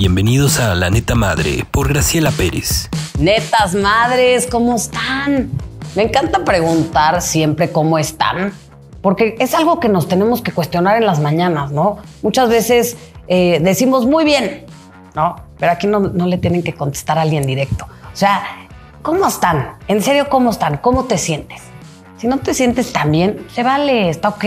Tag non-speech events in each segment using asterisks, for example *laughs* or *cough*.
Bienvenidos a La Neta Madre por Graciela Pérez. Netas madres, ¿cómo están? Me encanta preguntar siempre cómo están, porque es algo que nos tenemos que cuestionar en las mañanas, ¿no? Muchas veces eh, decimos muy bien, ¿no? Pero aquí no, le tienen que contestar a alguien directo. O sea, ¿cómo están? En serio, ¿cómo están? ¿Cómo te sientes? Si no te sientes tan bien, se vale, está ok.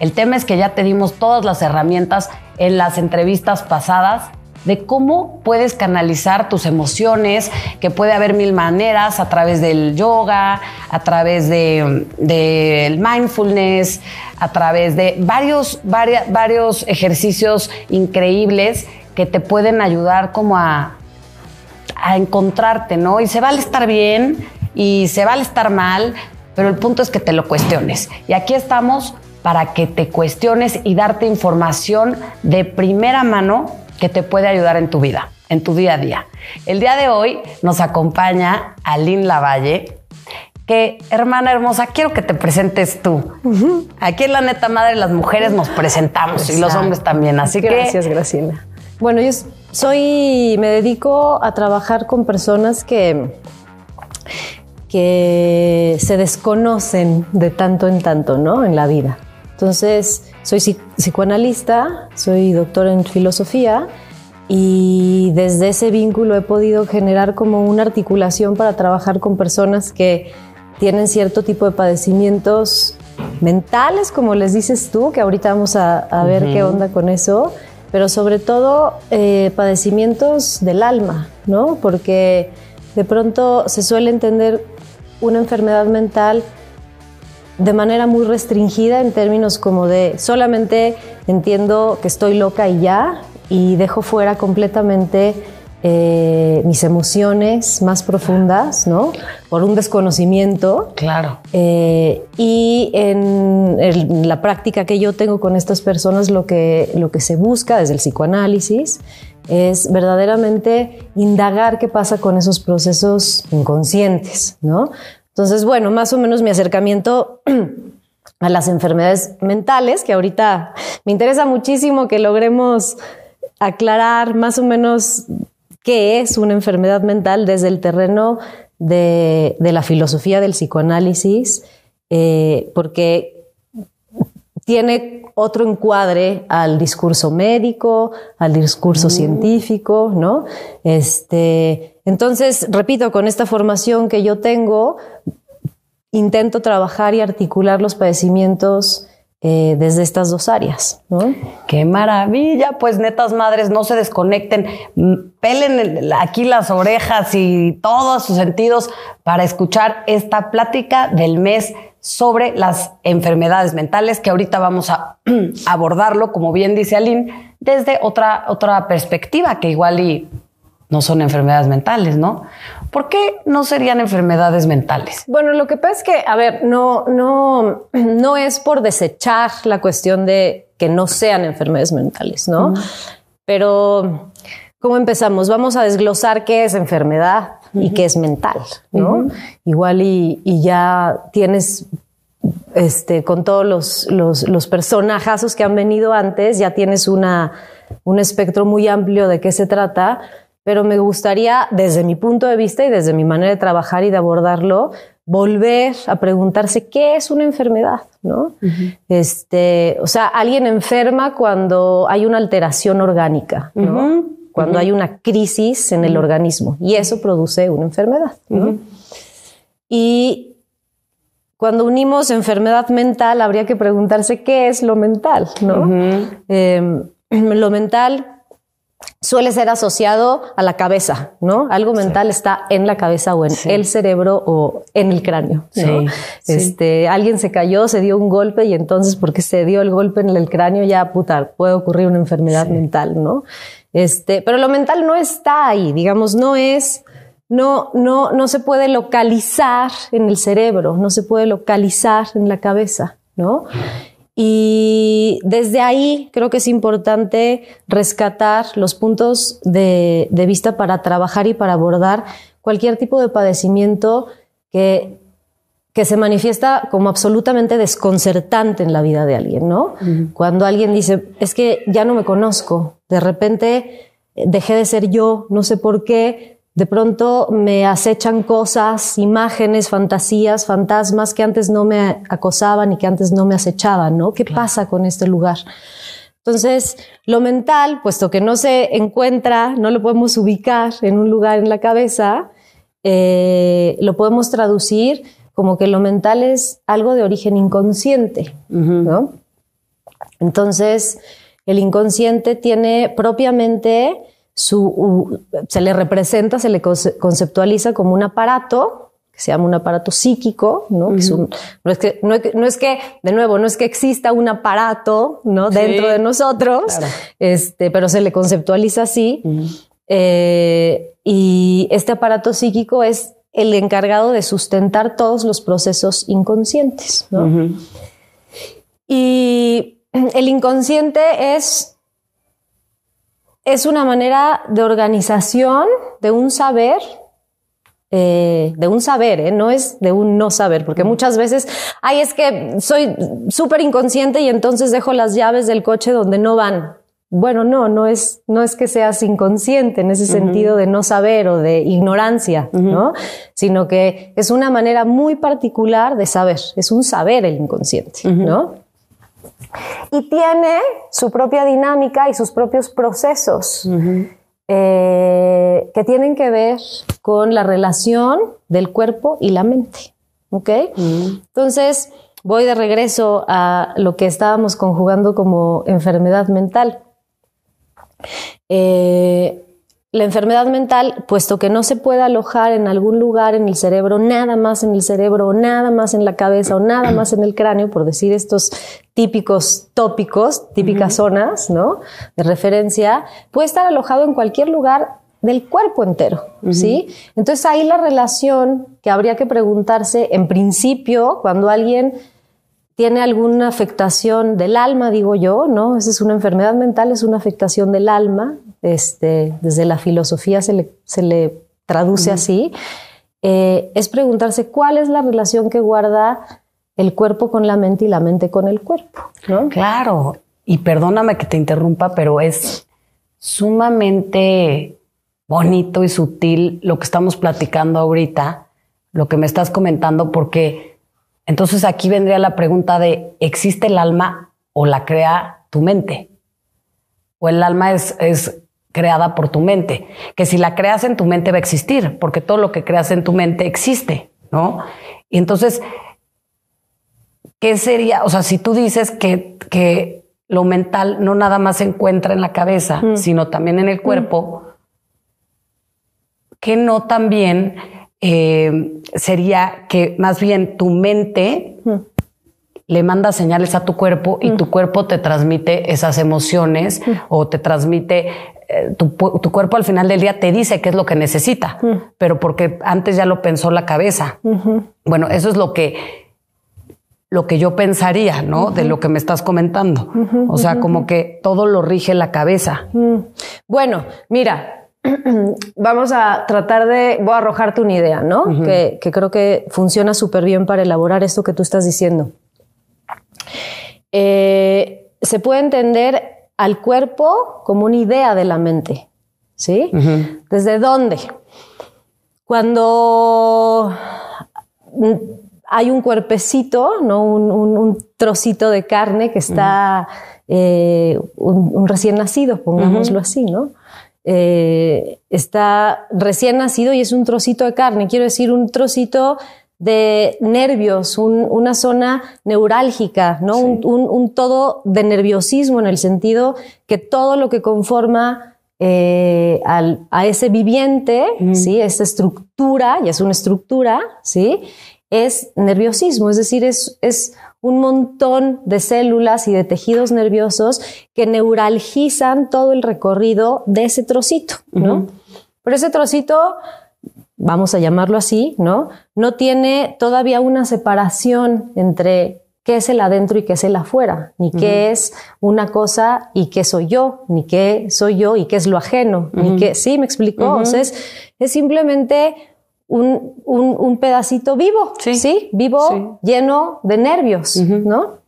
El tema es que ya te dimos todas las herramientas en las entrevistas pasadas de cómo puedes canalizar tus emociones, que puede haber mil maneras a través del yoga, a través del de, mindfulness, a través de varios, varios ejercicios increíbles que te pueden ayudar como a, a encontrarte, ¿no? Y se vale estar bien y se vale estar mal, pero el punto es que te lo cuestiones. Y aquí estamos para que te cuestiones y darte información de primera mano que te puede ayudar en tu vida, en tu día a día. El día de hoy nos acompaña Aline Lavalle, que, hermana hermosa, quiero que te presentes tú. Aquí en la neta madre las mujeres nos presentamos y los hombres también, así gracias, que... Gracias, Graciela. Bueno, yo soy, me dedico a trabajar con personas que, que se desconocen de tanto en tanto, ¿no? En la vida. Entonces, soy psicoanalista, soy doctor en filosofía y desde ese vínculo he podido generar como una articulación para trabajar con personas que tienen cierto tipo de padecimientos mentales, como les dices tú, que ahorita vamos a, ver qué onda con eso, pero sobre todo eh, padecimientos del alma, ¿no? Porque de pronto se suele entender una enfermedad mental de manera muy restringida en términos como de solamente entiendo que estoy loca y ya, y dejo fuera completamente eh, mis emociones más profundas, ¿no? Por un desconocimiento. Claro. Eh, y en, la práctica que yo tengo con estas personas, lo que, lo que se busca desde el psicoanálisis es verdaderamente indagar qué pasa con esos procesos inconscientes, ¿no? Entonces, bueno, más o menos mi acercamiento *clears throat* a las enfermedades mentales, que ahorita me interesa muchísimo que logremos aclarar más o menos qué es una enfermedad mental desde el terreno de, la filosofía del psicoanálisis, eh, porque tiene otro encuadre al discurso médico, al discurso mm. científico, ¿no? Este, entonces, repito, con esta formación que yo tengo, intento trabajar y articular los padecimientos eh, desde estas dos áreas. ¡Qué maravilla! Pues netas madres, no se desconecten, mm, pelen aquí las orejas y todos sus sentidos para escuchar esta plática del mes sobre las enfermedades mentales, que ahorita vamos a *clears throat* abordarlo, como bien dice Aline, desde otra, otra perspectiva, que igual y no son enfermedades mentales, ¿no? ¿Por qué no serían enfermedades mentales? Bueno, lo que pasa es que, a ver, no, no, *clears throat* no es por desechar la cuestión de que no sean enfermedades mentales, ¿no? Pero ¿Cómo empezamos? Vamos a desglosar qué es enfermedad y qué es mental, ¿no? Igual y, ya tienes, este, con todos los, los, personajazos que han venido antes, ya tienes una, un espectro muy amplio de qué se trata, pero me gustaría, desde mi punto de vista y desde mi manera de trabajar y de abordarlo, volver a preguntarse qué es una enfermedad, ¿no? Este, o sea, alguien enferma cuando hay una alteración orgánica, ¿no? cuando hay una crisis en el organismo y eso produce una enfermedad. Y cuando unimos enfermedad mental, habría que preguntarse qué es lo mental, ¿no? Em, *clears throat* lo mental suele ser asociado a la cabeza, ¿no? Algo mental está en la cabeza o en el cerebro o en el cráneo. este, alguien se cayó, se dio un golpe y entonces porque se dio el golpe en el cráneo ya puta, puede ocurrir una enfermedad mental, ¿no? Este, pero lo mental no está ahí, digamos, no es, no, no, no se puede localizar en el cerebro, no se puede localizar en la cabeza, ¿no? Y desde ahí creo que es importante rescatar los puntos de, vista para trabajar y para abordar cualquier tipo de padecimiento que se manifiesta como absolutamente desconcertante en la vida de alguien, ¿no? Cuando alguien dice, es que ya no me conozco, de repente eh, dejé de ser yo, no sé por qué. De pronto me acechan cosas, imágenes, fantasías, fantasmas que antes no me acosaban y que antes no me acechaban, ¿no? ¿Qué pasa con este lugar? Entonces, lo mental, puesto que no se encuentra, no lo podemos ubicar en un lugar en la cabeza, eh, lo podemos traducir como que lo mental es algo de origen inconsciente, Entonces, el inconsciente tiene propiamente su, se le representa, se le conceptualiza como un aparato que se llama un aparato psíquico, ¿no? es no, es que, no, es que, de nuevo, no es que exista un aparato, ¿no? Dentro de nosotros, este, pero se le conceptualiza así. Eh, y este aparato psíquico es el encargado de sustentar todos los procesos inconscientes, ¿no? Y el inconsciente es, es una manera de organización de un saber eh, de un saber, ¿eh? no es de un no saber, porque muchas veces, ay, es que soy súper inconsciente y entonces dejo las llaves del coche donde no van. Bueno, no, no es, no es que seas inconsciente en ese sentido de no saber o de ignorancia, ¿no? Sino que es una manera muy particular de saber, es un saber el inconsciente, ¿no? Y tiene su propia dinámica y sus propios procesos eh, que tienen que ver con la relación del cuerpo y la mente. ¿Ok? Entonces, voy de regreso a lo que estábamos conjugando como enfermedad mental. Eh, la enfermedad mental, puesto que no se puede alojar en algún lugar en el cerebro, nada más en el cerebro, nada más en la cabeza, o nada más en el cráneo, por decir estos típicos tópicos, típicas zonas, ¿no? De referencia, puede estar alojado en cualquier lugar del cuerpo entero, ¿sí? Entonces ahí la relación que habría que preguntarse, en principio, cuando alguien tiene alguna afectación del alma, digo yo, ¿no? Esa es una enfermedad mental, es una afectación del alma, este, desde la filosofía se le, se le traduce así, eh, es preguntarse cuál es la relación que guarda el cuerpo con la mente y la mente con el cuerpo. Claro, y perdóname que te interrumpa, pero es sumamente bonito y sutil lo que estamos platicando ahorita, lo que me estás comentando, porque entonces aquí vendría la pregunta de, ¿existe el alma o la crea tu mente? ¿O el alma es creada por tu mente, que si la creas en tu mente va a existir, porque todo lo que creas en tu mente existe, ¿no? Y entonces, ¿qué sería? O sea, si tú dices que, que lo mental no nada más se encuentra en la cabeza, mm. sino también en el mm. cuerpo, ¿qué que no también eh, sería que más bien tu mente... Mm le manda señales a tu cuerpo y mm. tu cuerpo te transmite esas emociones mm. o te transmite, eh, tu, cuerpo al final del día te dice qué es lo que necesita, mm. pero porque antes ya lo pensó la cabeza. Bueno, eso es lo que lo que yo pensaría, ¿no? De lo que me estás comentando. o sea, como que todo lo rige la cabeza. Bueno, mira, *clears throat* vamos a tratar de, voy a arrojarte una idea, ¿no? Que, que, creo que funciona súper bien para elaborar esto que tú estás diciendo. Eh, se puede entender al cuerpo como una idea de la mente, ¿sí? ¿Desde dónde? Cuando mm, hay un cuerpecito, ¿no? un, trocito de carne que está, eh, un, recién nacido, pongámoslo así, ¿no? Eh, está recién nacido y es un trocito de carne, quiero decir, un trocito de nervios, una zona neurálgica, ¿no? Un, todo de nerviosismo en el sentido que todo lo que conforma eh, a ese viviente, esa ¿sí? estructura, y es una estructura, ¿sí? Es nerviosismo, es decir, es, un montón de células y de tejidos nerviosos que neuralgizan todo el recorrido de ese trocito, ¿no? Pero ese trocito vamos a llamarlo así, ¿no? No tiene todavía una separación entre qué es el adentro y qué es el afuera, ni qué es una cosa y qué soy yo, ni qué soy yo y qué es lo ajeno, ni qué, sí, me explicó, es, simplemente un, pedacito vivo, sí, vivo, lleno de nervios, ¿no?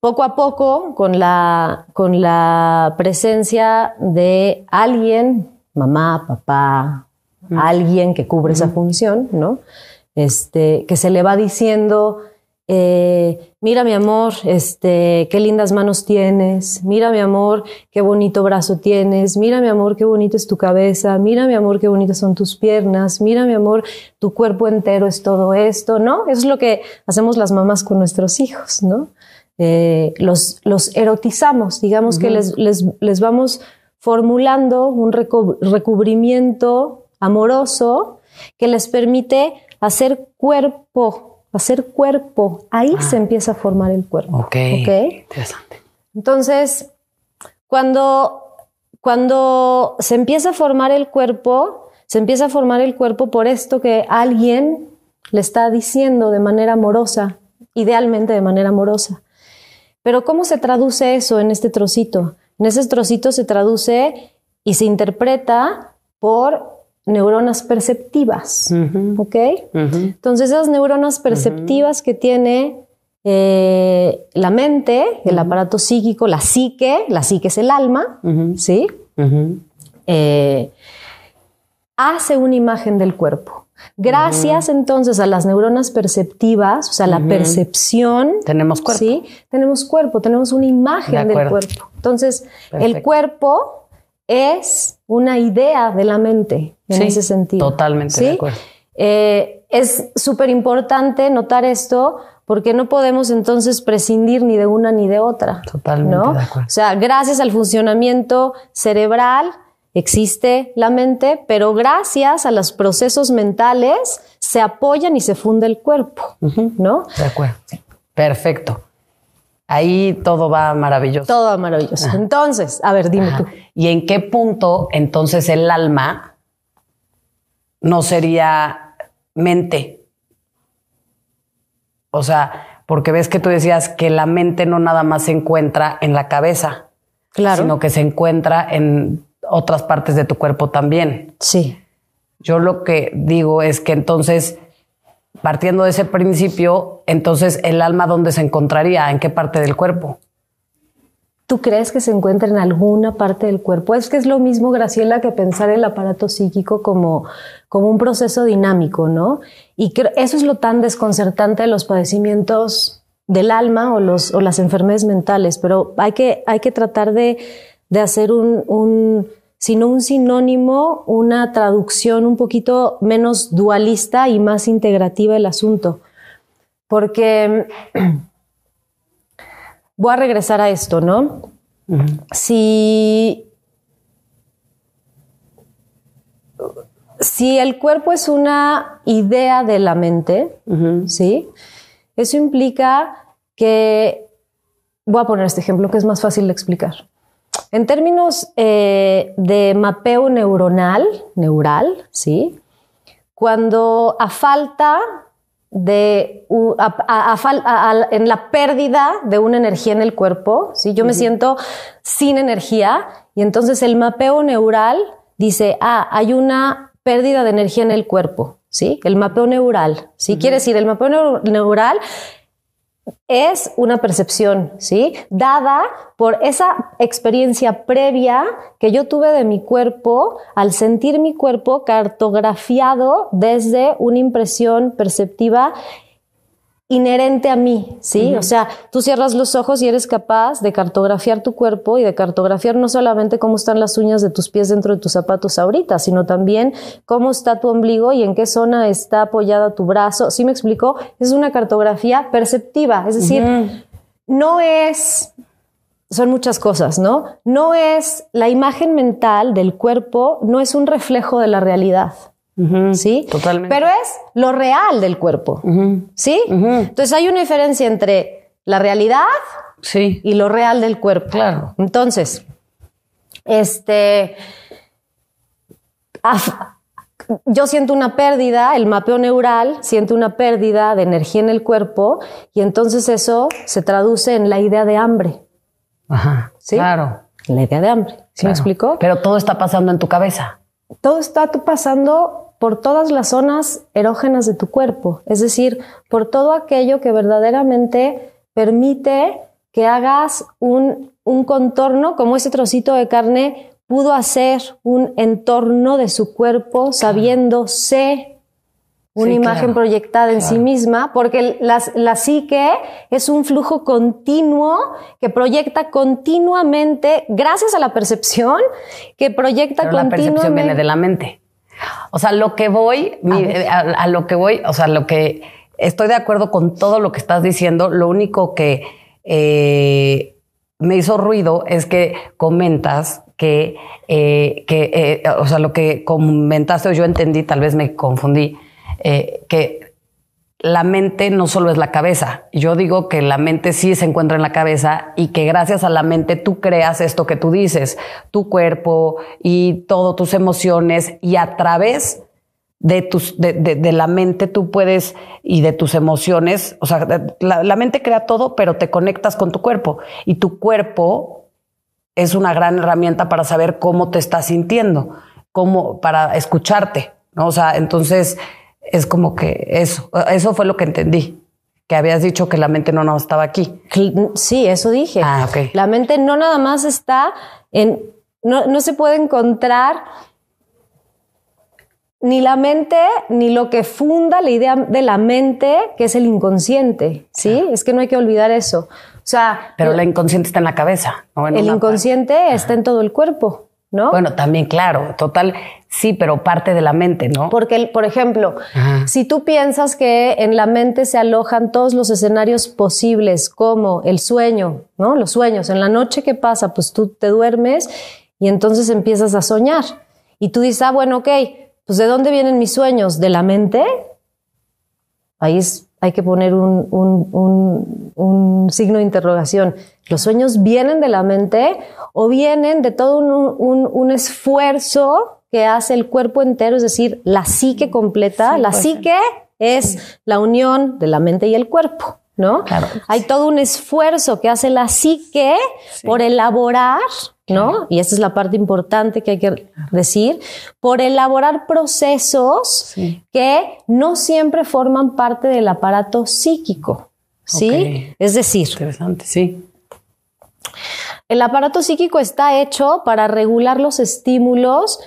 Poco a poco, con la presencia de alguien, mamá, papá, alguien que cubre esa función, ¿no? Este, que se le va diciendo, eh, mira mi amor, este, qué lindas manos tienes, mira mi amor, qué bonito brazo tienes, mira mi amor, qué bonita es tu cabeza, mira mi amor, qué bonitas son tus piernas, mira mi amor, tu cuerpo entero es todo esto, ¿no? Eso es lo que hacemos las mamás con nuestros hijos, ¿no? Eh, los, erotizamos, digamos que les, les, vamos formulando un recubrimiento amoroso que les permite hacer cuerpo, hacer cuerpo. Ahí ah. se empieza a formar el cuerpo. Ok. Interesante. Entonces, cuando, cuando se empieza a formar el cuerpo, se empieza a formar el cuerpo por esto que alguien le está diciendo de manera amorosa, idealmente de manera amorosa. Pero ¿cómo se traduce eso en este trocito? En ese trocito se traduce y se interpreta por neuronas perceptivas, ¿ok? Entonces esas neuronas perceptivas que tiene eh, la mente, el aparato psíquico, la psique, la psique es el alma, ¿sí? Eh, hace una imagen del cuerpo. Gracias entonces a las neuronas perceptivas, o sea, la percepción. Tenemos cuerpo. Sí, tenemos cuerpo, tenemos una imagen del cuerpo. Entonces, el cuerpo es una idea de la mente en ese sentido. Totalmente de acuerdo. Eh, es súper importante notar esto porque no podemos entonces prescindir ni de una ni de otra. Totalmente. De acuerdo. O sea, gracias al funcionamiento cerebral existe la mente, pero gracias a los procesos mentales se apoyan y se funde el cuerpo. ¿No? De acuerdo. Perfecto. Ahí todo va maravilloso. Todo va maravilloso. Entonces, a ver, dime tú. ¿Y en qué punto entonces el alma no sería mente? O sea, porque ves que tú decías que la mente no nada más se encuentra en la cabeza, claro. sino que se encuentra en otras partes de tu cuerpo también. Sí. Yo lo que digo es que entonces partiendo de ese principio, entonces el alma dónde se encontraría, en qué parte del cuerpo. ¿Tú crees que se encuentra en alguna parte del cuerpo? Es que es lo mismo, Graciela, que pensar el aparato psíquico como, como un proceso dinámico, ¿no? Y eso es lo tan desconcertante de los padecimientos del alma o, los, o las enfermedades mentales, pero hay que, hay que tratar de, de hacer un, un sino un sinónimo, una traducción un poquito menos dualista y más integrativa el asunto. Porque *clears throat* voy a regresar a esto, ¿no? Si el cuerpo es una idea de la mente, ¿sí? Eso implica que, voy a poner este ejemplo que es más fácil de explicar. En términos eh, de mapeo neuronal, neural, ¿sí? Cuando a falta de, en la pérdida de una energía en el cuerpo, ¿sí? Yo me siento sin energía y entonces el mapeo neural dice, ah, hay una pérdida de energía en el cuerpo, ¿sí? El mapeo neural, ¿sí? Quiere decir, el mapeo neural es una percepción, ¿sí? Dada por esa experiencia previa que yo tuve de mi cuerpo al sentir mi cuerpo cartografiado desde una impresión perceptiva inherente a mí, ¿sí? O sea, tú cierras los ojos y eres capaz de cartografiar tu cuerpo y de cartografiar no solamente cómo están las uñas de tus pies dentro de tus zapatos ahorita, sino también cómo está tu ombligo y en qué zona está apoyada tu brazo. ¿Sí me explicó? Es una cartografía perceptiva, es decir, no es son muchas cosas, ¿no? No es la imagen mental del cuerpo, no es un reflejo de la realidad. ¿Sí? Totalmente. Pero es lo real del cuerpo. ¿Sí? Entonces hay una diferencia entre la realidad sí. y lo real del cuerpo. Claro. Entonces, este. Yo siento una pérdida, el mapeo neural siente una pérdida de energía en el cuerpo y entonces eso se traduce en la idea de hambre. Ajá. ¿Sí? Claro. La idea de hambre. ¿Sí me explicó? Pero todo está pasando en tu cabeza todo está pasando por todas las zonas erógenas de tu cuerpo, es decir, por todo aquello que verdaderamente permite que hagas un, contorno, como ese trocito de carne pudo hacer un entorno de su cuerpo sabiéndose una imagen proyectada en sí misma, porque la, psique es un flujo continuo que proyecta continuamente, gracias a la percepción, que proyecta continuamente. La percepción viene de la mente. O sea, lo que voy, eh, a, lo que voy, o sea, lo que estoy de acuerdo con todo lo que estás diciendo, lo único que eh, me hizo ruido es que comentas que, eh, o sea, lo que comentaste o yo entendí, tal vez me confundí, que la mente no solo es la cabeza. Yo digo que la mente sí se encuentra en la cabeza y que gracias a la mente tú creas esto que tú dices, tu cuerpo y todas tus emociones y a través de, la mente tú puedes y de tus emociones, o sea, la, mente crea todo, pero te conectas con tu cuerpo y tu cuerpo es una gran herramienta para saber cómo te estás sintiendo, cómo, para escucharte, ¿no? O sea, entonces es como que eso, eso fue lo que entendí. Que habías dicho que la mente no, estaba aquí. Sí, eso dije. Ah, La mente no nada más está en. No, se puede encontrar ni la mente, ni lo que funda la idea de la mente, que es el inconsciente, ¿sí? Es que no hay que olvidar eso. O sea... Pero el, la inconsciente está en la cabeza. el inconsciente está en todo el cuerpo, ¿no? Bueno, también, claro, total. Sí, pero parte de la mente, ¿no? Porque, por ejemplo, si tú piensas que en la mente se alojan todos los escenarios posibles, como el sueño, ¿no? Los sueños. En la noche, ¿qué pasa? Pues tú te duermes y entonces empiezas a soñar. Y tú dices, ah, bueno, ok, pues ¿de dónde vienen mis sueños? ¿De la mente? Ahí hay que poner un, un signo de interrogación. ¿Los sueños vienen de la mente o vienen de todo un esfuerzo? que hace el cuerpo entero, es decir, la psique completa. la pues, psique es la unión de la mente y el cuerpo. ¿no? Claro. Hay todo un esfuerzo que hace la psique por elaborar, ¿no? Y esa es la parte importante que hay que decir, por elaborar procesos que no siempre forman parte del aparato psíquico, ¿sí? Es decir, interesante, sí. El aparato psíquico está hecho para regular los estímulos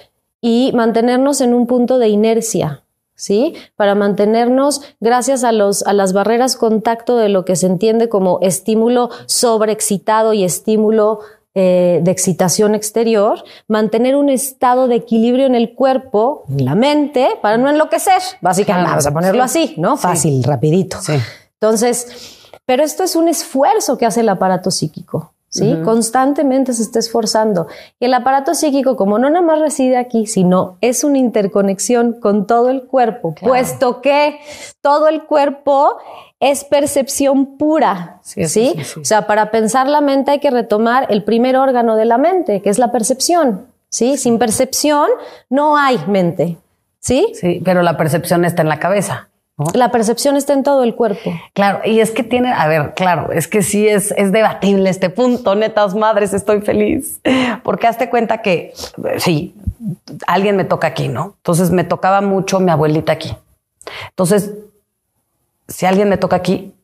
y mantenernos en un punto de inercia, ¿sí? Para mantenernos gracias a, los, a las barreras contacto de lo que se entiende como estímulo sobreexcitado y estímulo eh, de excitación exterior, mantener un estado de equilibrio en el cuerpo, en la mente, para no enloquecer, básicamente, vamos a ponerlo así, ¿no? Fácil, rapidito. Entonces, pero esto es un esfuerzo que hace el aparato psíquico. Constantemente se está esforzando. Y el aparato psíquico, como no nada más reside aquí, sino es una interconexión con todo el cuerpo, puesto que todo el cuerpo es percepción pura, ¿sí? ¿sí? sí O sea, para pensar la mente hay que retomar el primer órgano de la mente, que es la percepción, ¿sí? Sin percepción no hay mente, ¿sí? Sí, pero la percepción está en la cabeza. La percepción está en todo el cuerpo. Claro, y es que tiene, a ver, claro, es que sí es, es debatible este punto, netas madres, estoy feliz, porque hazte cuenta que, sí, alguien me toca aquí, ¿no? Entonces me tocaba mucho mi abuelita aquí. Entonces, si alguien me toca aquí,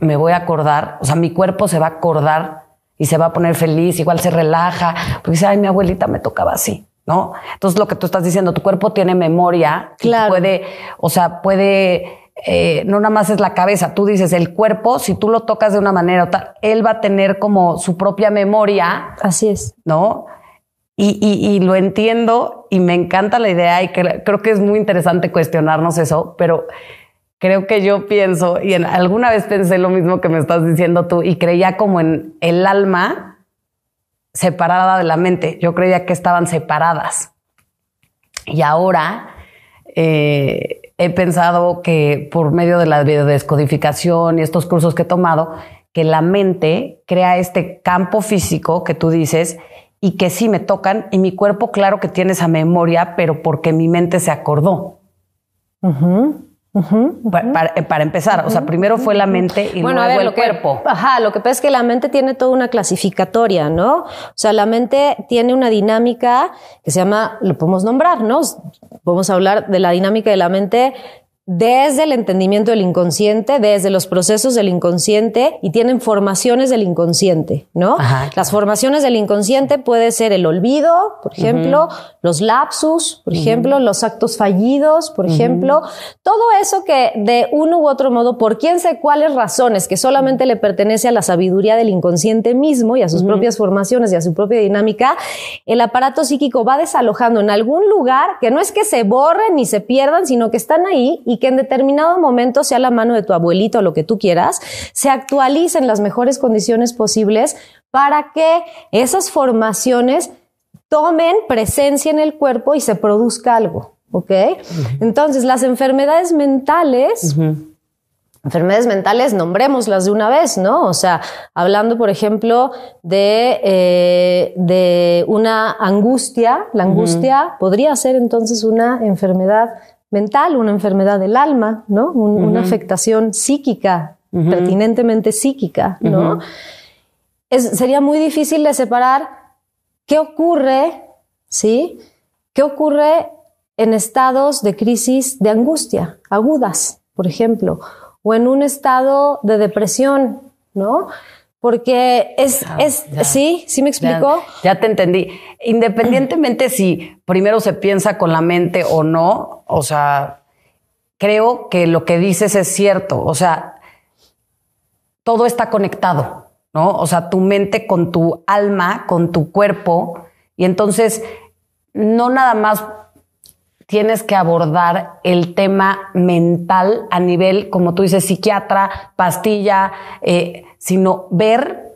me voy a acordar, o sea, mi cuerpo se va a acordar y se va a poner feliz, igual se relaja, porque dice, ay, mi abuelita me tocaba así. ¿no? Entonces lo que tú estás diciendo, tu cuerpo tiene memoria, claro. puede, o sea, puede eh, no nada más es la cabeza, tú dices el cuerpo, si tú lo tocas de una manera o tal, él va a tener como su propia memoria. Así es. ¿No? Y, y, y lo entiendo y me encanta la idea y creo que es muy interesante cuestionarnos eso, pero creo que yo pienso, y alguna vez pensé lo mismo que me estás diciendo tú, y creía como en el alma, separada de la mente. Yo creía que estaban separadas. Y ahora eh, he pensado que por medio de la descodificación y estos cursos que he tomado, que la mente crea este campo físico que tú dices y que sí me tocan y mi cuerpo claro que tiene esa memoria, pero porque mi mente se acordó. Eh, para, empezar, o sea, primero fue la mente y luego el cuerpo. Ajá, lo que pasa es que la mente tiene toda una clasificatoria, ¿no? O sea, la mente tiene una dinámica que se llama, lo podemos nombrar, ¿no? Podemos hablar de la dinámica de la mente desde el entendimiento del inconsciente, desde los procesos del inconsciente y tienen formaciones del inconsciente, ¿no? Las formaciones del inconsciente puede ser el olvido, por ejemplo, los lapsus, por ejemplo, los actos fallidos, por ejemplo, todo eso que de uno u otro modo, por quién sé cuáles razones, que solamente le pertenece a la sabiduría del inconsciente mismo y a sus propias formaciones y a su propia dinámica, el aparato psíquico va desalojando en algún lugar que no es que se borren ni se pierdan, sino que están ahí y que en determinado momento, sea la mano de tu abuelito o lo que tú quieras, se actualicen las mejores condiciones posibles para que esas formaciones tomen presencia en el cuerpo y se produzca algo, ¿ok? Entonces, las enfermedades mentales... Enfermedades mentales, nombrémoslas de una vez, ¿no? O sea, hablando, por ejemplo, de, eh, una angustia, la angustia podría ser entonces una enfermedad mental, una enfermedad del alma, ¿no? Una afectación psíquica, pertinentemente psíquica, ¿no? sería muy difícil de separar qué ocurre, ¿sí? ¿Qué ocurre en estados de crisis de angustia agudas, por ejemplo, o en un estado de depresión, ¿no? Porque es, es sí, sí me explicó? ya, te entendí. Independientemente si primero se piensa con la mente o no, o sea, creo que lo que dices es cierto. O sea, todo está conectado, ¿no? O sea, tu mente con tu alma, con tu cuerpo. Y entonces, no nada más tienes que abordar el tema mental a nivel, como tú dices, psiquiatra, pastilla, eh, sino ver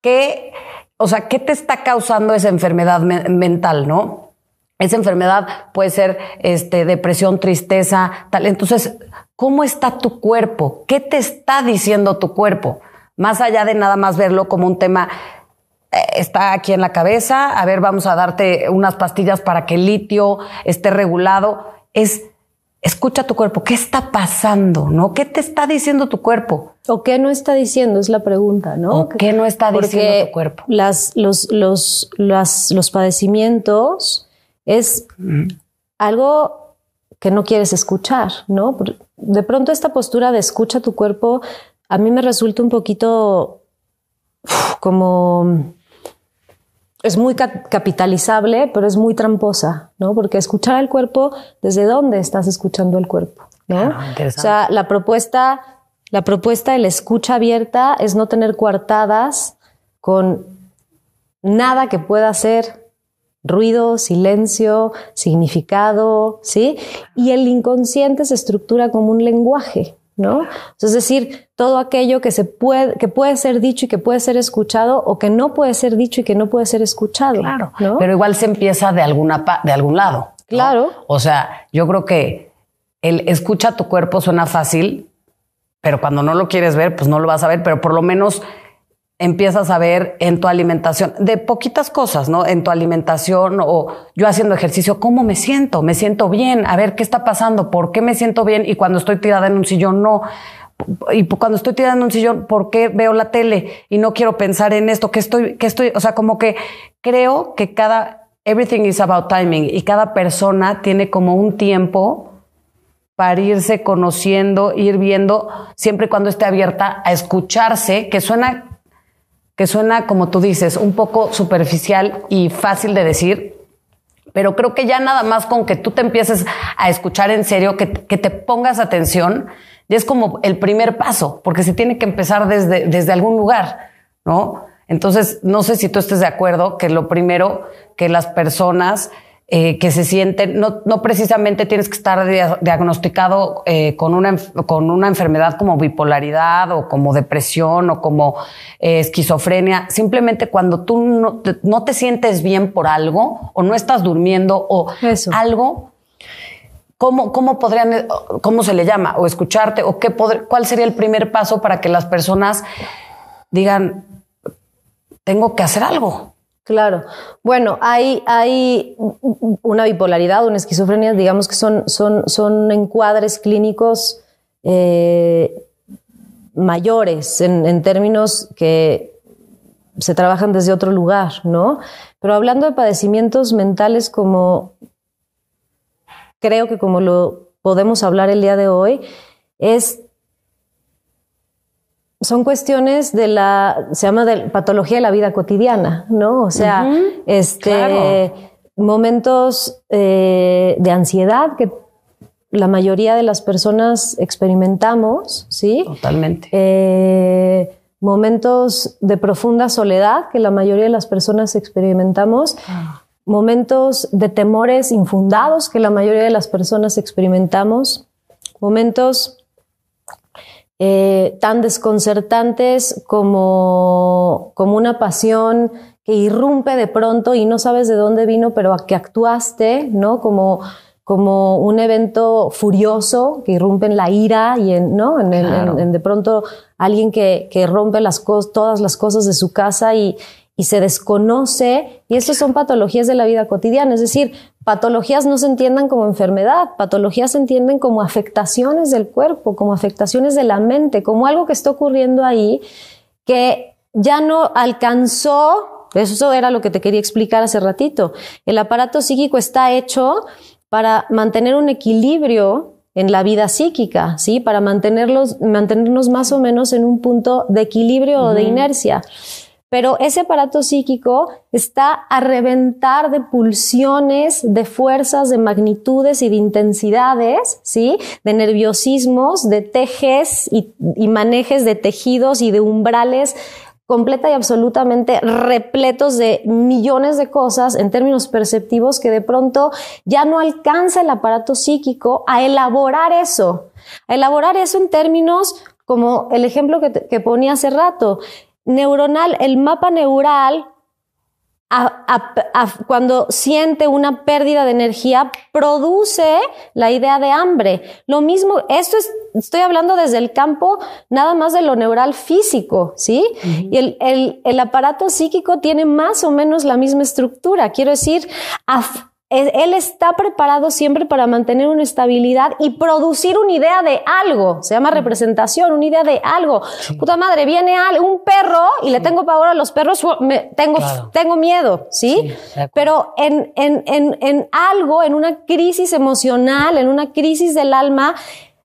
qué, o sea, qué te está causando esa enfermedad mental, ¿no? Esa enfermedad puede ser este, depresión, tristeza, tal. Entonces, ¿cómo está tu cuerpo? ¿Qué te está diciendo tu cuerpo? Más allá de nada más verlo como un tema eh, está aquí en la cabeza, a ver, vamos a darte unas pastillas para que el litio esté regulado, es escucha tu cuerpo, ¿qué está pasando? ¿No? ¿Qué te está diciendo tu cuerpo? ¿O qué no está diciendo? Es la pregunta, ¿no? qué no está diciendo tu cuerpo? Las, los, los padecimientos es algo que no quieres escuchar, ¿no? De pronto esta postura de escucha tu cuerpo a mí me resulta un poquito como es muy capitalizable, pero es muy tramposa, ¿no? Porque escuchar al cuerpo, ¿desde dónde estás escuchando al cuerpo? ¿no? Ah, o sea, la propuesta, la propuesta de la escucha abierta es no tener coartadas con nada que pueda ser ruido, silencio, significado, ¿sí? Y el inconsciente se estructura como un lenguaje. ¿no? Es decir, todo aquello que, se puede, que puede ser dicho y que puede ser escuchado o que no puede ser dicho y que no puede ser escuchado. Claro, pero igual se empieza de, alguna de algún lado. Claro. O sea, yo creo que el escucha tu cuerpo suena fácil, pero cuando no lo quieres ver, pues no lo vas a ver, pero por lo menos empiezas a ver en tu alimentación, de poquitas cosas, ¿no? En tu alimentación o yo haciendo ejercicio, ¿cómo me siento? ¿Me siento bien? A ver, ¿qué está pasando? ¿Por qué me siento bien? Y cuando estoy tirada en un sillón, no. Y cuando estoy tirada en un sillón, ¿por qué veo la tele? Y no quiero pensar en esto, que estoy, que estoy, o sea, como que creo que cada, everything is about timing y cada persona tiene como un tiempo para irse conociendo, ir viendo, siempre y cuando esté abierta a escucharse, que suena que suena, como tú dices, un poco superficial y fácil de decir, pero creo que ya nada más con que tú te empieces a escuchar en serio, que, te pongas atención, ya es como el primer paso, porque se tiene que empezar desde, desde algún lugar, ¿no? Entonces, no sé si tú estés de acuerdo que lo primero que las personas eh, que se sienten, no, precisamente tienes que estar diagnosticado eh, con, una, con una enfermedad como bipolaridad o como depresión o como eh, esquizofrenia, simplemente cuando tú no te, sientes bien por algo o no estás durmiendo o algo, ¿cómo, podrían, cómo se le llama? O escucharte, o qué cuál sería el primer paso para que las personas digan, tengo que hacer algo. Claro. Bueno, hay, hay una bipolaridad, una esquizofrenia, digamos que son, son, son encuadres clínicos eh, mayores en, en, términos que se trabajan desde otro lugar, ¿no? Pero hablando de padecimientos mentales como creo que como lo podemos hablar el día de hoy, es son cuestiones de la, se llama de patología de la vida cotidiana, ¿no? O sea, este, momentos eh, de ansiedad que la mayoría de las personas experimentamos, ¿sí? Totalmente. Eh, momentos de profunda soledad que la mayoría de las personas experimentamos. Ah. Momentos de temores infundados que la mayoría de las personas experimentamos, momentos eh, tan desconcertantes como, como una pasión que irrumpe de pronto y no sabes de dónde vino, pero a que actuaste, ¿no? Como, como un evento furioso que irrumpe en la ira y en, ¿no? En, de pronto alguien que, que rompe las todas las cosas de su casa y, y se desconoce, y esas son patologías de la vida cotidiana, es decir, patologías no se entiendan como enfermedad, patologías se entienden como afectaciones del cuerpo, como afectaciones de la mente, como algo que está ocurriendo ahí que ya no alcanzó, eso era lo que te quería explicar hace ratito, el aparato psíquico está hecho para mantener un equilibrio en la vida psíquica, ¿sí? Para mantenerlos, mantenernos más o menos en un punto de equilibrio o de inercia pero ese aparato psíquico está a reventar de pulsiones, de fuerzas, de magnitudes y de intensidades, ¿sí? De nerviosismos, de tejes y, manejes de tejidos y de umbrales completa y absolutamente repletos de millones de cosas en términos perceptivos que de pronto ya no alcanza el aparato psíquico a elaborar eso, a elaborar eso en términos como el ejemplo que ponía hace rato neuronal, el mapa neural, cuando siente una pérdida de energía, produce la idea de hambre. Lo mismo, esto estoy hablando desde el campo nada más de lo neural físico, ¿sí? Y el, el, aparato psíquico tiene más o menos la misma estructura. Quiero decir, af él está preparado siempre para mantener una estabilidad y producir una idea de algo. Se llama representación, una idea de algo. Puta madre, viene un perro y le tengo pavor a los perros, tengo, miedo, ¿sí? Pero en algo, en una crisis emocional, en una crisis del alma,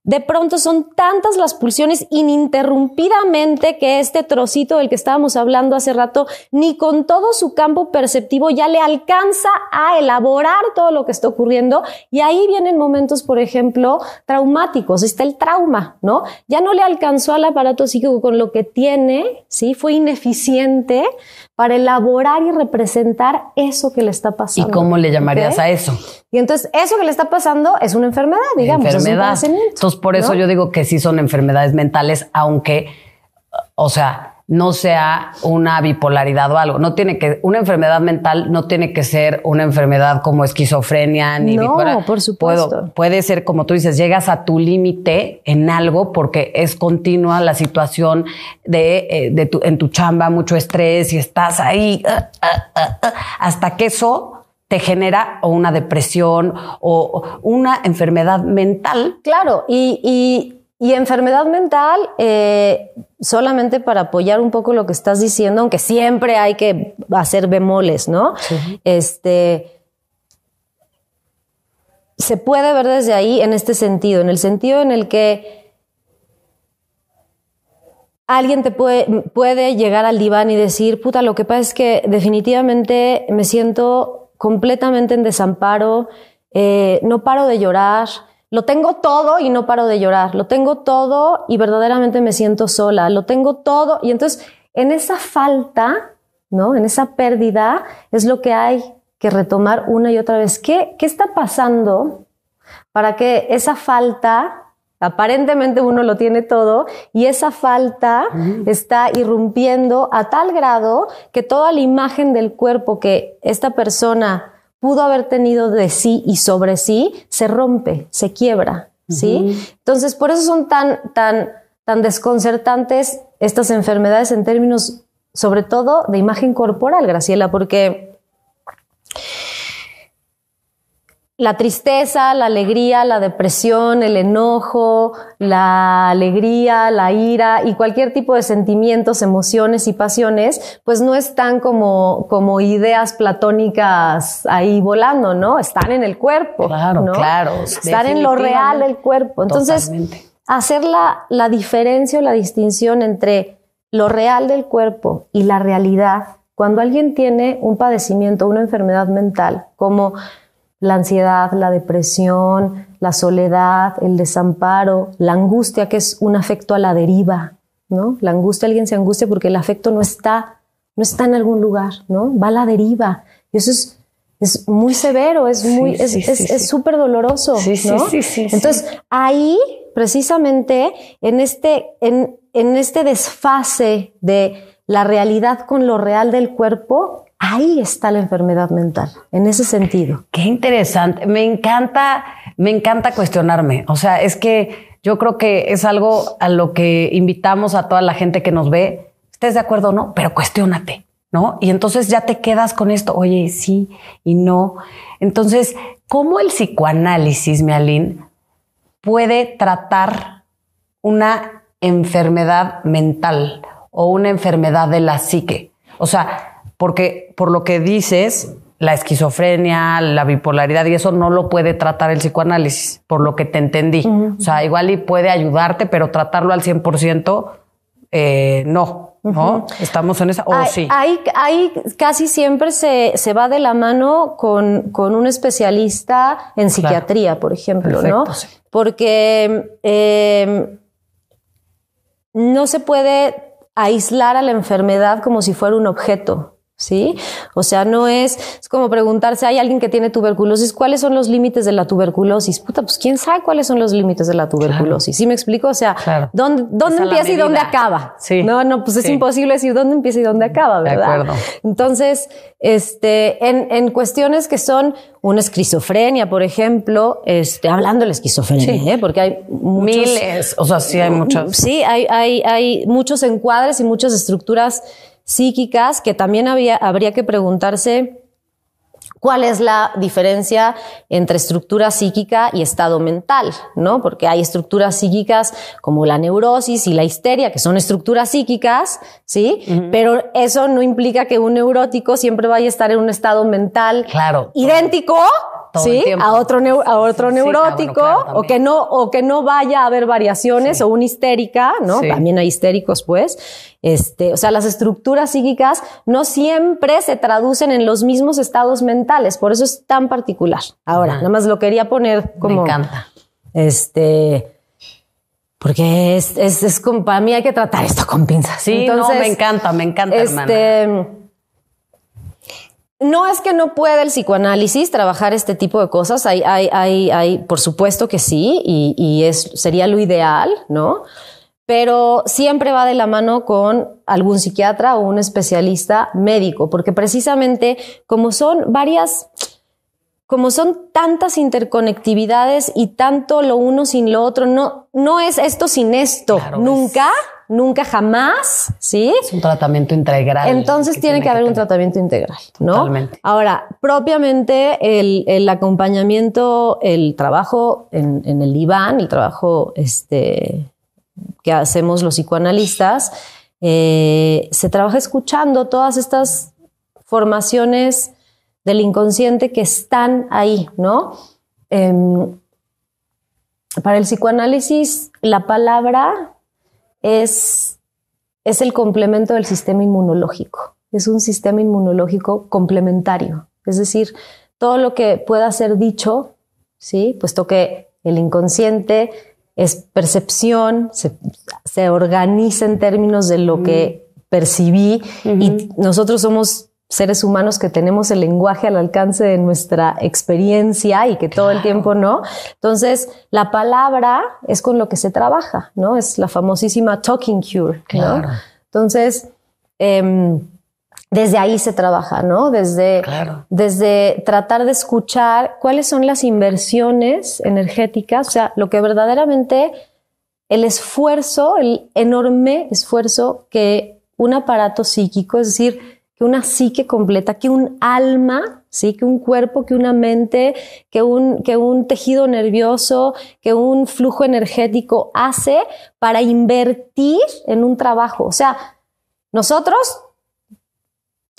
de pronto son tantas las pulsiones ininterrumpidamente que este trocito del que estábamos hablando hace rato, ni con todo su campo perceptivo ya le alcanza a elaborar todo lo que está ocurriendo. Y ahí vienen momentos, por ejemplo, traumáticos. Está el trauma, ¿no? Ya no le alcanzó al aparato psíquico con lo que tiene, ¿sí? Fue ineficiente, para elaborar y representar eso que le está pasando. ¿Y cómo le llamarías a eso? Y entonces eso que le está pasando es una enfermedad, digamos. Enfermedad. entonces por eso yo digo que sí son enfermedades mentales, aunque, o sea, no sea una bipolaridad o algo. No tiene que, una enfermedad mental no tiene que ser una enfermedad como esquizofrenia ni no, por supuesto. puede ser, como tú dices, llegas a tu límite en algo porque es continua la situación de, eh, de tu, en tu chamba, mucho estrés y estás ahí ah, ah, ah, hasta que eso te genera o una depresión o una enfermedad mental. Claro, y, y y enfermedad mental, eh, solamente para apoyar un poco lo que estás diciendo, aunque siempre hay que hacer bemoles, ¿no? Este se puede ver desde ahí en este sentido, en el sentido en el que alguien te puede, llegar al diván y decir, puta, lo que pasa es que definitivamente me siento completamente en desamparo, eh, no paro de llorar, lo tengo todo y no paro de llorar. Lo tengo todo y verdaderamente me siento sola. Lo tengo todo. Y entonces, en esa falta, ¿no? En esa pérdida es lo que hay que retomar una y otra vez. ¿Qué, está pasando para que esa falta Aparentemente uno lo tiene todo y esa falta está irrumpiendo a tal grado que toda la imagen del cuerpo que esta persona pudo haber tenido de sí y sobre sí, se rompe, se quiebra, ¿sí? Entonces, por eso son tan, tan, tan desconcertantes estas enfermedades en términos, sobre todo, de imagen corporal, Graciela, porque la tristeza, la alegría, la depresión, el enojo, la alegría, la ira y cualquier tipo de sentimientos, emociones y pasiones, pues no están como, como ideas platónicas ahí volando, ¿no? Están en el cuerpo. Claro, ¿no? claro. Están en lo real del cuerpo. Entonces, hacer la, la diferencia o la distinción entre lo real del cuerpo y la realidad. Cuando alguien tiene un padecimiento, una enfermedad mental, como la ansiedad, la depresión, la soledad, el desamparo, la angustia, que es un afecto a la deriva, ¿no? La angustia, alguien se angustia porque el afecto no está, no está en algún lugar, ¿no? Va a la deriva. Y eso es, es muy severo, es muy, es sí, súper doloroso, ¿no? Entonces, ahí, precisamente, en este, en, en este desfase de la realidad con lo real del cuerpo, Ahí está la enfermedad mental, en ese sentido. Qué interesante. Me encanta, me encanta cuestionarme. O sea, es que yo creo que es algo a lo que invitamos a toda la gente que nos ve. Estés de acuerdo o no, pero cuestionate, ¿no? Y entonces ya te quedas con esto. Oye, sí y no. Entonces, ¿cómo el psicoanálisis, Mialín, puede tratar una enfermedad mental o una enfermedad de la psique? O sea, porque por lo que dices, la esquizofrenia, la bipolaridad y eso no lo puede tratar el psicoanálisis, por lo que te entendí. O sea, igual y puede ayudarte, pero tratarlo al 100% eh, no. Estamos en esa. O sí. Ahí, ahí casi siempre se, va de la mano con, un especialista en psiquiatría, por ejemplo, ¿no? Porque em, no se puede aislar a la enfermedad como si fuera un objeto. ¿sí? O sea, no es, es como preguntarse, hay alguien que tiene tuberculosis, ¿cuáles son los límites de la tuberculosis? Puta, pues quién sabe cuáles son los límites de la tuberculosis. Si ¿Sí me explico? O sea, ¿dónde, empieza y dónde acaba? No, no, pues es imposible decir dónde empieza y dónde acaba, ¿verdad? De acuerdo. Entonces, este, en, en cuestiones que son una esquizofrenia, por ejemplo, este, hablando de la esquizofrenia, ¿eh? porque hay miles, o sea, sí hay mm, muchos. Sí, hay, hay, hay muchos encuadres y muchas estructuras psíquicas, que también habría que preguntarse cuál es la diferencia entre estructura psíquica y estado mental, ¿no? Porque hay estructuras psíquicas como la neurosis y la histeria, que son estructuras psíquicas, ¿sí? Pero eso no implica que un neurótico siempre vaya a estar en un estado mental claro. idéntico ¿Sí? A otro, a otro ah, neurótico, o, que no, o que no vaya a haber variaciones, o una histérica, ¿no? También hay histéricos, pues. Este, o sea, las estructuras psíquicas no siempre se traducen en los mismos estados mentales, por eso es tan particular. Ahora, nada más lo quería poner como. Me encanta. Este. Porque es, es, es para mí hay que tratar esto con pinzas. Sí, Entonces, no, me encanta, me encanta, este, no es que no pueda el psicoanálisis trabajar este tipo de cosas. por supuesto que sí, y, es, sería lo ideal, ¿no? Pero siempre va de la mano con algún psiquiatra o un especialista médico, porque precisamente como son varias, como son tantas interconectividades y tanto lo uno sin lo otro, no, no es esto sin esto, nunca nunca jamás, ¿sí? Es un tratamiento integral. Entonces tiene que, haber un tratamiento integral, ¿no? Totalmente. Ahora, propiamente el, acompañamiento, el trabajo en, el diván, el trabajo este, que hacemos los psicoanalistas, eh, se trabaja escuchando todas estas formaciones del inconsciente que están ahí, ¿no? Em, para el psicoanálisis, la palabra es, es el complemento del sistema inmunológico. Es un sistema inmunológico complementario. Es decir, todo lo que pueda ser dicho, ¿sí? puesto que el inconsciente es percepción, se, organiza en términos de lo que mm. percibí y nosotros somos seres humanos que tenemos el lenguaje al alcance de nuestra experiencia y que todo el tiempo no. Entonces, la palabra es con lo que se trabaja, ¿no? Es la famosísima talking cure, claro. ¿no? Entonces, em, desde ahí se trabaja, ¿no? Desde, desde tratar de escuchar cuáles son las inversiones energéticas, o sea, lo que verdaderamente el esfuerzo, el enorme esfuerzo que un aparato psíquico, es decir, que una psique completa, que un alma, ¿sí? que un cuerpo, que una mente, que un, que un tejido nervioso, que un flujo energético hace para invertir en un trabajo. O sea, nosotros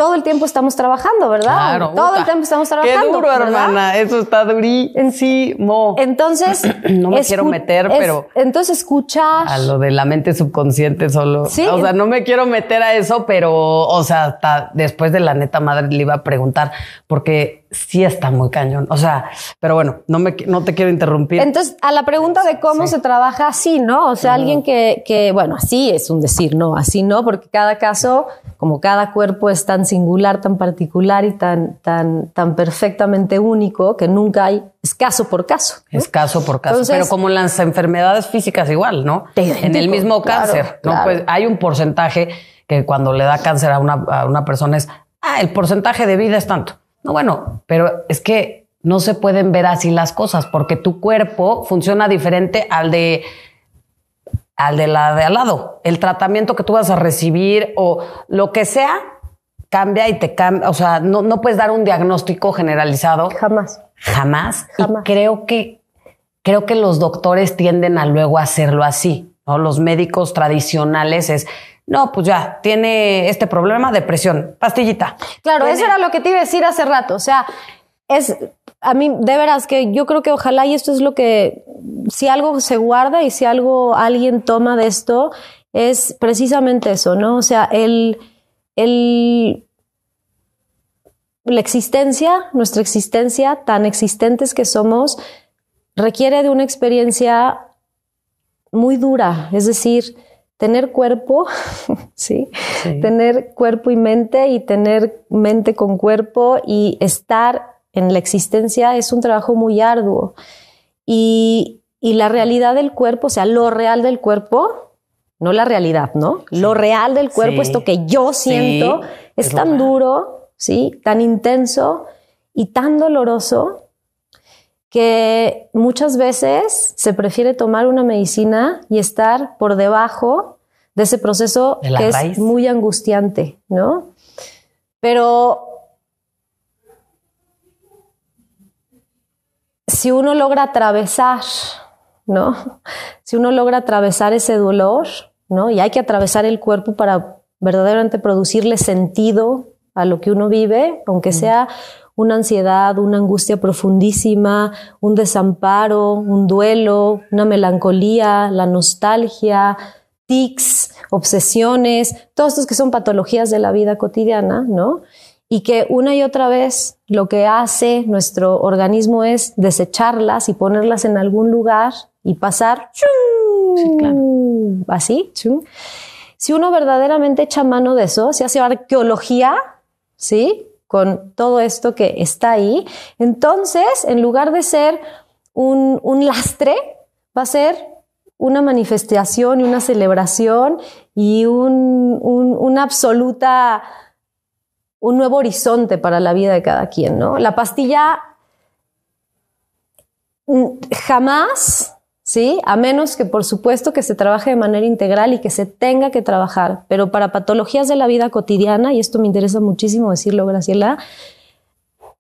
todo el tiempo estamos trabajando, ¿verdad? todo el tiempo estamos trabajando. Qué duro, hermana. Eso está durísimo. Entonces. *clears throat* no me quiero meter, pero. Entonces escuchas. A lo de la mente subconsciente solo. Sí. O sea, no me quiero meter a eso, pero, o sea, hasta después de la neta madre le iba a preguntar, porque sí está muy cañón. O sea, pero bueno, no, me, no te quiero interrumpir. Entonces, a la pregunta de cómo se trabaja así, ¿no? O sea, alguien que, bueno, así es un decir, no, así no, porque cada caso, como cada cuerpo es tan singular, tan particular y tan, tan, tan perfectamente único, que nunca hay, es caso por caso. Es caso por caso. pero como en las enfermedades físicas igual, ¿no? en el mismo cáncer, ¿no? Pues hay un porcentaje que cuando le da cáncer a una, a una persona es, ah, el porcentaje de vida es tanto. No, bueno, pero es que no se pueden ver así las cosas porque tu cuerpo funciona diferente al de al de la de al lado. El tratamiento que tú vas a recibir o lo que sea cambia y te cambia, o sea, no, puedes dar un diagnóstico generalizado. Jamás. Jamás. Jamás. creo que creo que los doctores tienden a luego hacerlo así, ¿no? Los médicos tradicionales es no, pues ya, tiene este problema, depresión, pastillita. Claro, eso era lo que te iba a decir hace rato, o sea, es a mí de veras que yo creo que ojalá y esto es lo que si algo se guarda y si algo alguien toma de esto es precisamente eso, ¿no? O sea, el, el la existencia, nuestra existencia tan existentes que somos requiere de una experiencia muy dura, es decir, tener cuerpo, *laughs* ¿sí? Tener cuerpo y mente y tener mente con cuerpo y estar en la existencia es un trabajo muy arduo. Y, la realidad del cuerpo, o sea, lo real del cuerpo, no la realidad, ¿no? Lo real del cuerpo, esto que yo siento, es, es tan duro, ¿sí? Tan intenso y tan doloroso que muchas veces se prefiere tomar una medicina y estar por debajo de ese proceso que es muy angustiante, ¿no? Pero si uno logra atravesar, ¿no? Si uno logra atravesar ese dolor, ¿no? Y hay que atravesar el cuerpo para verdaderamente producirle sentido a lo que uno vive, aunque sea una ansiedad, una angustia profundísima, un desamparo, un duelo, una melancolía, la nostalgia, tics, obsesiones, todos estos que son patologías de la vida cotidiana, ¿no? Y que una y otra vez lo que hace nuestro organismo es desecharlas y ponerlas en algún lugar y pasar ¡chum! así. ¡chum! Si uno verdaderamente echa mano de eso, si hace arqueología, ¿sí? con todo esto que está ahí. Entonces, en lugar de ser un, lastre, va a ser una manifestación y una celebración y un, un, absoluta, un nuevo horizonte para la vida de cada quien, La pastilla mm, jamás ¿sí? A menos que, por supuesto, que se trabaje de manera integral y que se tenga que trabajar, pero para patologías de la vida cotidiana, y esto me interesa muchísimo decirlo, Graciela,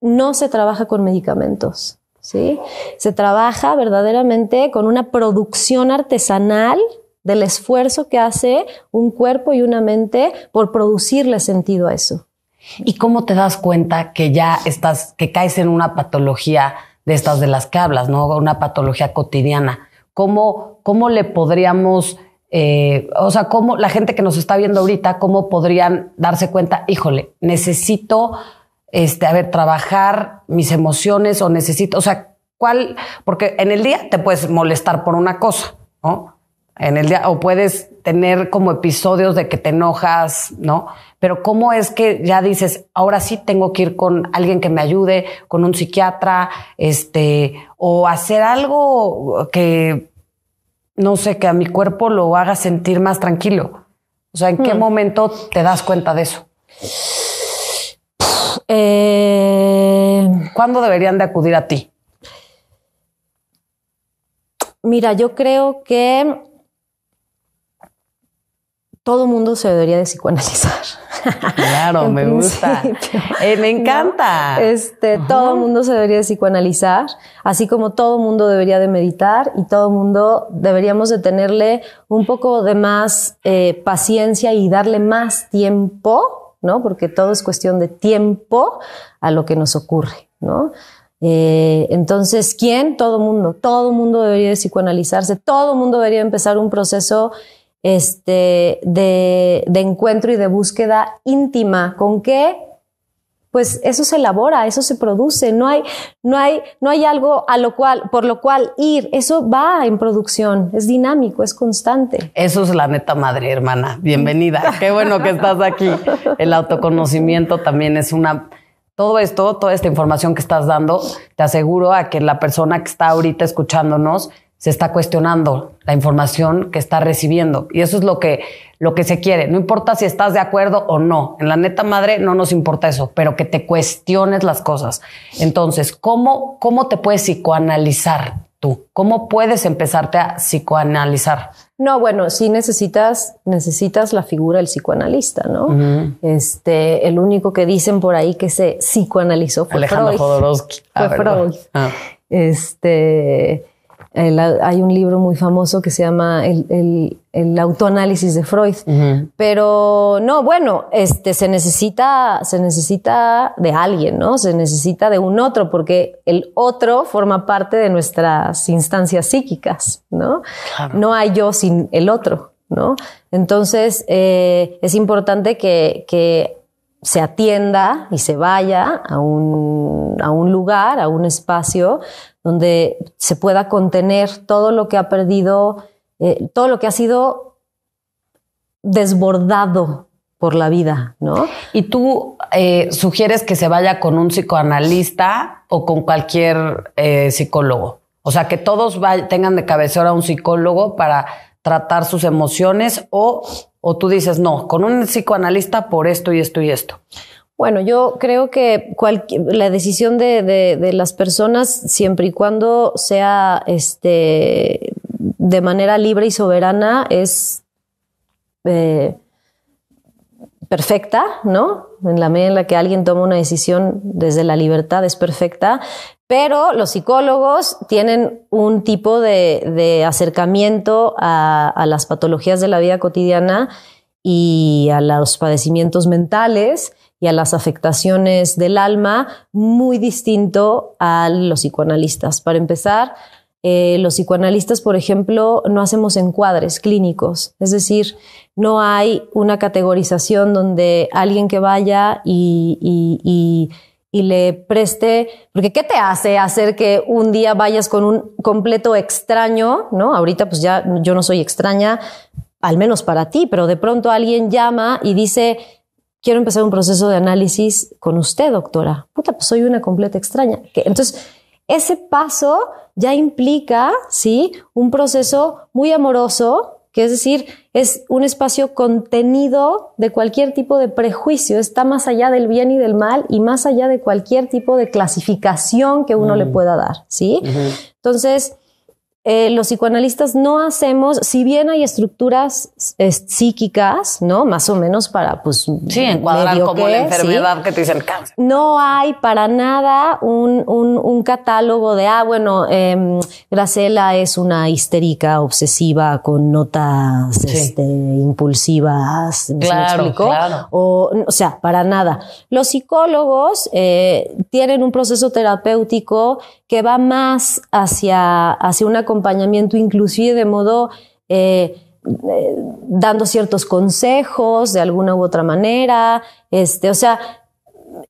no se trabaja con medicamentos, ¿sí? Se trabaja verdaderamente con una producción artesanal del esfuerzo que hace un cuerpo y una mente por producirle sentido a eso. ¿Y cómo te das cuenta que ya estás, que caes en una patología de estas de las que hablas, ¿no? Una patología cotidiana? ¿Cómo, cómo le podríamos, eh, o sea, cómo la gente que nos está viendo ahorita, cómo podrían darse cuenta, híjole, necesito, este, a ver, trabajar mis emociones o necesito, o sea, ¿cuál? Porque en el día te puedes molestar por una cosa, ¿no? en el día, o puedes tener como episodios de que te enojas, ¿no? Pero cómo es que ya dices, ahora sí tengo que ir con alguien que me ayude, con un psiquiatra, este, o hacer algo que, no sé, que a mi cuerpo lo haga sentir más tranquilo. O sea, ¿en qué hmm. momento te das cuenta de eso? Eh. ¿Cuándo deberían de acudir a ti? Mira, yo creo que todo mundo se debería de psicoanalizar. Claro, *laughs* me gusta. Eh, me encanta. Este, todo mundo se debería de psicoanalizar, así como todo mundo debería de meditar y todo mundo deberíamos de tenerle un poco de más eh, paciencia y darle más tiempo, ¿no? Porque todo es cuestión de tiempo a lo que nos ocurre, ¿no? Eh, entonces, ¿quién? Todo mundo. Todo mundo debería de psicoanalizarse. Todo mundo debería empezar un proceso este, de, encuentro y de búsqueda íntima. ¿Con qué? pues eso se elabora, eso se produce, no hay, no hay, no hay algo a lo cual, por lo cual ir, eso va en producción, es dinámico, es constante. Eso es la neta madre, hermana. Bienvenida. *laughs* Qué bueno que estás aquí. El autoconocimiento también es una todo esto, toda esta información que estás dando, te aseguro a que la persona que está ahorita escuchándonos se está cuestionando la información que está recibiendo. Y eso es lo que, lo que se quiere. No importa si estás de acuerdo o no. En la neta madre no nos importa eso, pero que te cuestiones las cosas. Entonces, ¿cómo, cómo te puedes psicoanalizar tú? ¿Cómo puedes empezarte a psicoanalizar? No, bueno, sí necesitas, necesitas la figura del psicoanalista, ¿no? Este, el único que dicen por ahí que se psicoanalizó fue Alejandro ah, Fue hay un libro muy famoso que se llama El, autoanálisis de Freud. Pero no, bueno, este, se, necesita, se necesita de alguien, ¿no? Se necesita de un otro, porque el otro forma parte de nuestras instancias psíquicas, ¿no? No hay yo sin el otro, ¿no? Entonces, eh, es importante que, que se atienda y se vaya a un, lugar, a un espacio donde se pueda contener todo lo que ha perdido, eh, todo lo que ha sido desbordado por la vida, ¿no? ¿Y tú eh, sugieres que se vaya con un psicoanalista o con cualquier eh, psicólogo? O sea, que todos tengan de cabecera a un psicólogo para tratar sus emociones o o tú dices, no, con un psicoanalista por esto y esto y esto. Bueno, yo creo que la decisión de, las personas, siempre y cuando sea este, de manera libre y soberana, es eh, perfecta, ¿no? En la medida en la que alguien toma una decisión desde la libertad es perfecta, pero los psicólogos tienen un tipo de, acercamiento a, las patologías de la vida cotidiana y a los padecimientos mentales y a las afectaciones del alma muy distinto a los psicoanalistas. Para empezar, eh, los psicoanalistas, por ejemplo, no hacemos encuadres clínicos, es decir, no hay una categorización donde alguien que vaya y y le preste, porque ¿qué te hace hacer que un día vayas con un completo extraño, ¿no? Ahorita pues ya yo no soy extraña, al menos para ti, pero de pronto alguien llama y dice, quiero empezar un proceso de análisis con usted, doctora. Puta, pues soy una completa extraña. Entonces, ese paso ya implica, ¿sí? Un proceso muy amoroso, que es decir, es un espacio contenido de cualquier tipo de prejuicio, está más allá del bien y del mal y más allá de cualquier tipo de clasificación que uno le mm. pueda dar, ¿sí? Entonces, eh, los psicoanalistas no hacemos, si bien hay estructuras psíquicas, ¿no? Más o menos para, pues, sí, encuadrar como la enfermedad que te dice el cáncer. No hay para nada un, catálogo de, ah, bueno, eh, es una histérica obsesiva con notas este, impulsivas, claro, claro. O, sea, para nada. Los psicólogos eh, tienen un proceso terapéutico que va más hacia, hacia un acompañamiento inclusive de modo eh, eh, dando ciertos consejos de alguna u otra manera, este, o sea,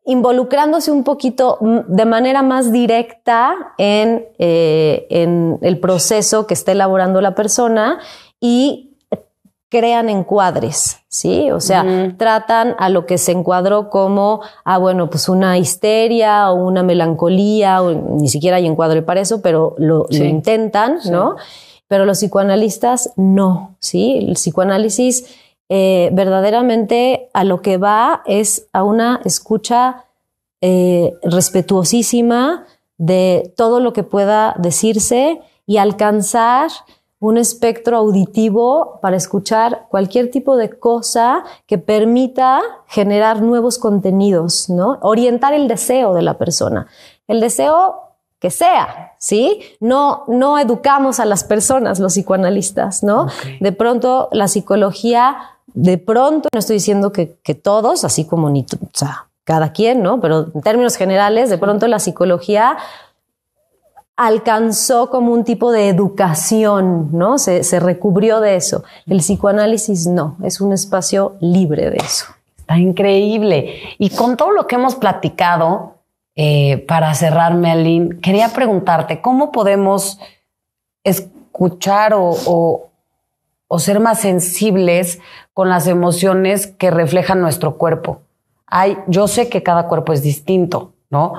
involucrándose un poquito de manera más directa en, eh, en el proceso que está elaborando la persona y crean encuadres, ¿sí? O sea, tratan a lo que se encuadró como, ah, bueno, pues una histeria o una melancolía, ni siquiera hay encuadre para eso, pero lo, intentan, ¿no? Pero los psicoanalistas no, ¿sí? El psicoanálisis eh, verdaderamente a lo que va es a una escucha eh, respetuosísima de todo lo que pueda decirse y alcanzar un espectro auditivo para escuchar cualquier tipo de cosa que permita generar nuevos contenidos, ¿no? Orientar el deseo de la persona. El deseo que sea, ¿sí? No, no educamos a las personas, los psicoanalistas, ¿no? De pronto la psicología, de pronto, no estoy diciendo que, todos, así como ni, cada quien, ¿no? Pero en términos generales, de pronto la psicología alcanzó como un tipo de educación, ¿no? Se, recubrió de eso. El psicoanálisis no, es un espacio libre de eso. Está increíble. Y con todo lo que hemos platicado, eh, para cerrarme, Aline, quería preguntarte, ¿cómo podemos escuchar o, ser más sensibles con las emociones que reflejan nuestro cuerpo? Hay, yo sé que cada cuerpo es distinto, ¿no?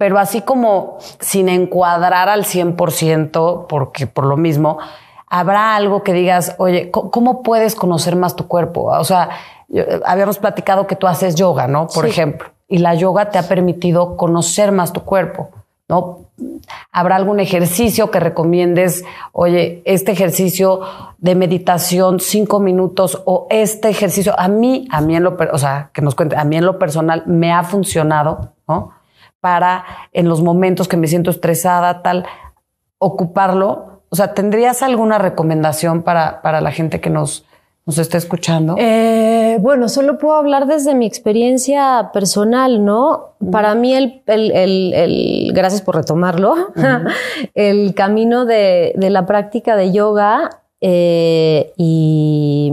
pero así como sin encuadrar al 100%, porque por lo mismo, habrá algo que digas, oye, ¿cómo puedes conocer más tu cuerpo? O sea, habíamos platicado que tú haces yoga, ¿no? Por ejemplo, y la yoga te ha permitido conocer más tu cuerpo. ¿no? ¿Habrá algún ejercicio que recomiendes? Oye, este ejercicio de meditación, cinco minutos, o este ejercicio, a mí, a mí en lo, o sea, que nos cuente, a mí en lo personal me ha funcionado, ¿no? para en los momentos que me siento estresada, tal, ocuparlo. O sea, ¿tendrías alguna recomendación para, para la gente que nos, nos está escuchando? Eh, bueno, solo puedo hablar desde mi experiencia personal, ¿no? Para mí, el, el, el, gracias por retomarlo, *laughs* el camino de, la práctica de yoga eh, y,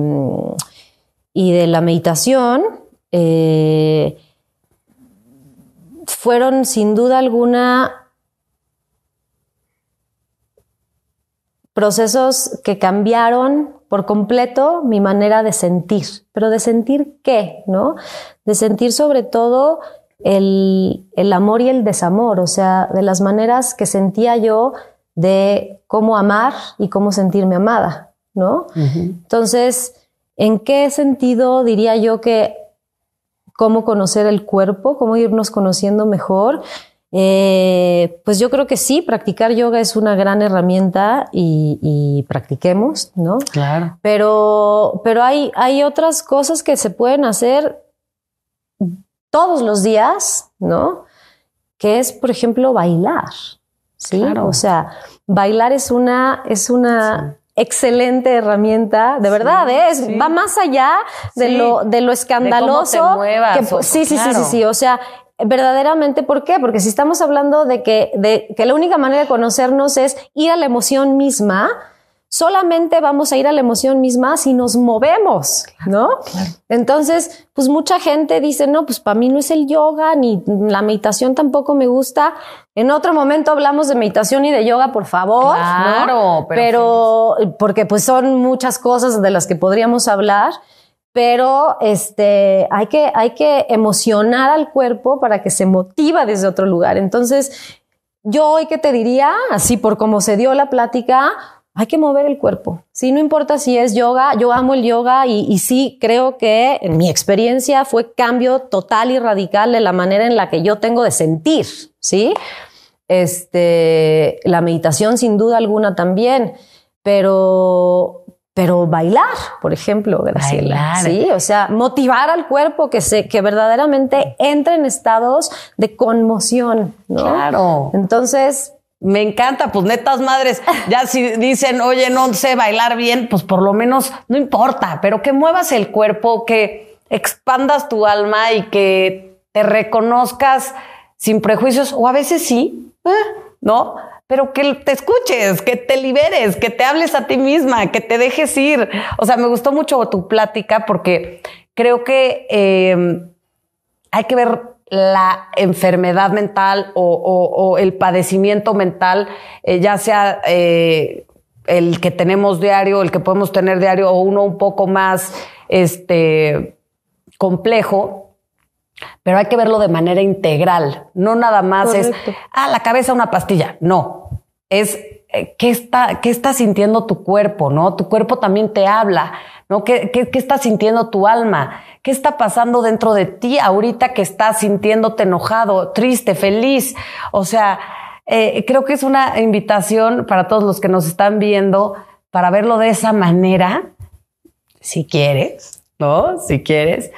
y, de la meditación. Eh, fueron sin duda alguna procesos que cambiaron por completo mi manera de sentir. Pero de sentir qué, ¿no? De sentir sobre todo el, amor y el desamor, o sea, de las maneras que sentía yo de cómo amar y cómo sentirme amada, ¿no? Entonces, ¿en qué sentido diría yo que cómo conocer el cuerpo, cómo irnos conociendo mejor. Eh, pues yo creo que sí, practicar yoga es una gran herramienta y, practiquemos, ¿no? Claro. Pero, pero hay, hay otras cosas que se pueden hacer todos los días, ¿no? Que es, por ejemplo, bailar. Sí, claro. o sea, bailar es una, es una, excelente herramienta, de verdad, ¿eh? es, va más allá de, lo, de lo escandaloso. sí, sí, sí, sí, sí, o sea, verdaderamente, ¿por qué? Porque si estamos hablando de que, de, que la única manera de conocernos es ir a la emoción misma, solamente vamos a ir a la emoción misma si nos movemos, ¿no? Entonces, pues mucha gente dice, no, pues para mí no es el yoga, ni la meditación tampoco me gusta. En otro momento hablamos de meditación y de yoga, por favor. Claro, pero, porque pues son muchas cosas de las que podríamos hablar. Pero este, hay, que, hay que emocionar al cuerpo para que se motiva desde otro lugar. Entonces, yo hoy que te diría, así por cómo se dio la plática, hay que mover el cuerpo. Sí, no importa si es yoga, yo amo el yoga y, sí creo que en mi experiencia fue cambio total y radical de la manera en la que yo tengo de sentir, ¿sí? Este, la meditación sin duda alguna también, pero pero bailar, por ejemplo, Graciela, sí, o sea, motivar al cuerpo que se que verdaderamente entre en estados de conmoción, ¿no? Claro. Entonces, me encanta, pues netas madres, ya si dicen, oye, no sé bailar bien, pues por lo menos no importa, pero que muevas el cuerpo, que expandas tu alma y que te reconozcas sin prejuicios, o a veces sí, eh, ¿no? Pero que te escuches, que te liberes, que te hables a ti misma, que te dejes ir. O sea, me gustó mucho tu plática porque creo que eh, hay que ver la enfermedad mental o, el padecimiento mental, eh, ya sea eh, el que tenemos diario, el que podemos tener diario o uno un poco más este, complejo, pero hay que verlo de manera integral, no nada más es, ah, la cabeza una pastilla, no, es eh, qué está, sintiendo tu cuerpo, ¿no? Tu cuerpo también te habla, ¿no? ¿Qué, está sintiendo tu alma? ¿Qué está pasando dentro de ti ahorita que estás sintiéndote enojado, triste, feliz? O sea, eh, creo que es una invitación para todos los que nos están viendo para verlo de esa manera, si quieres, ¿no? Si quieres.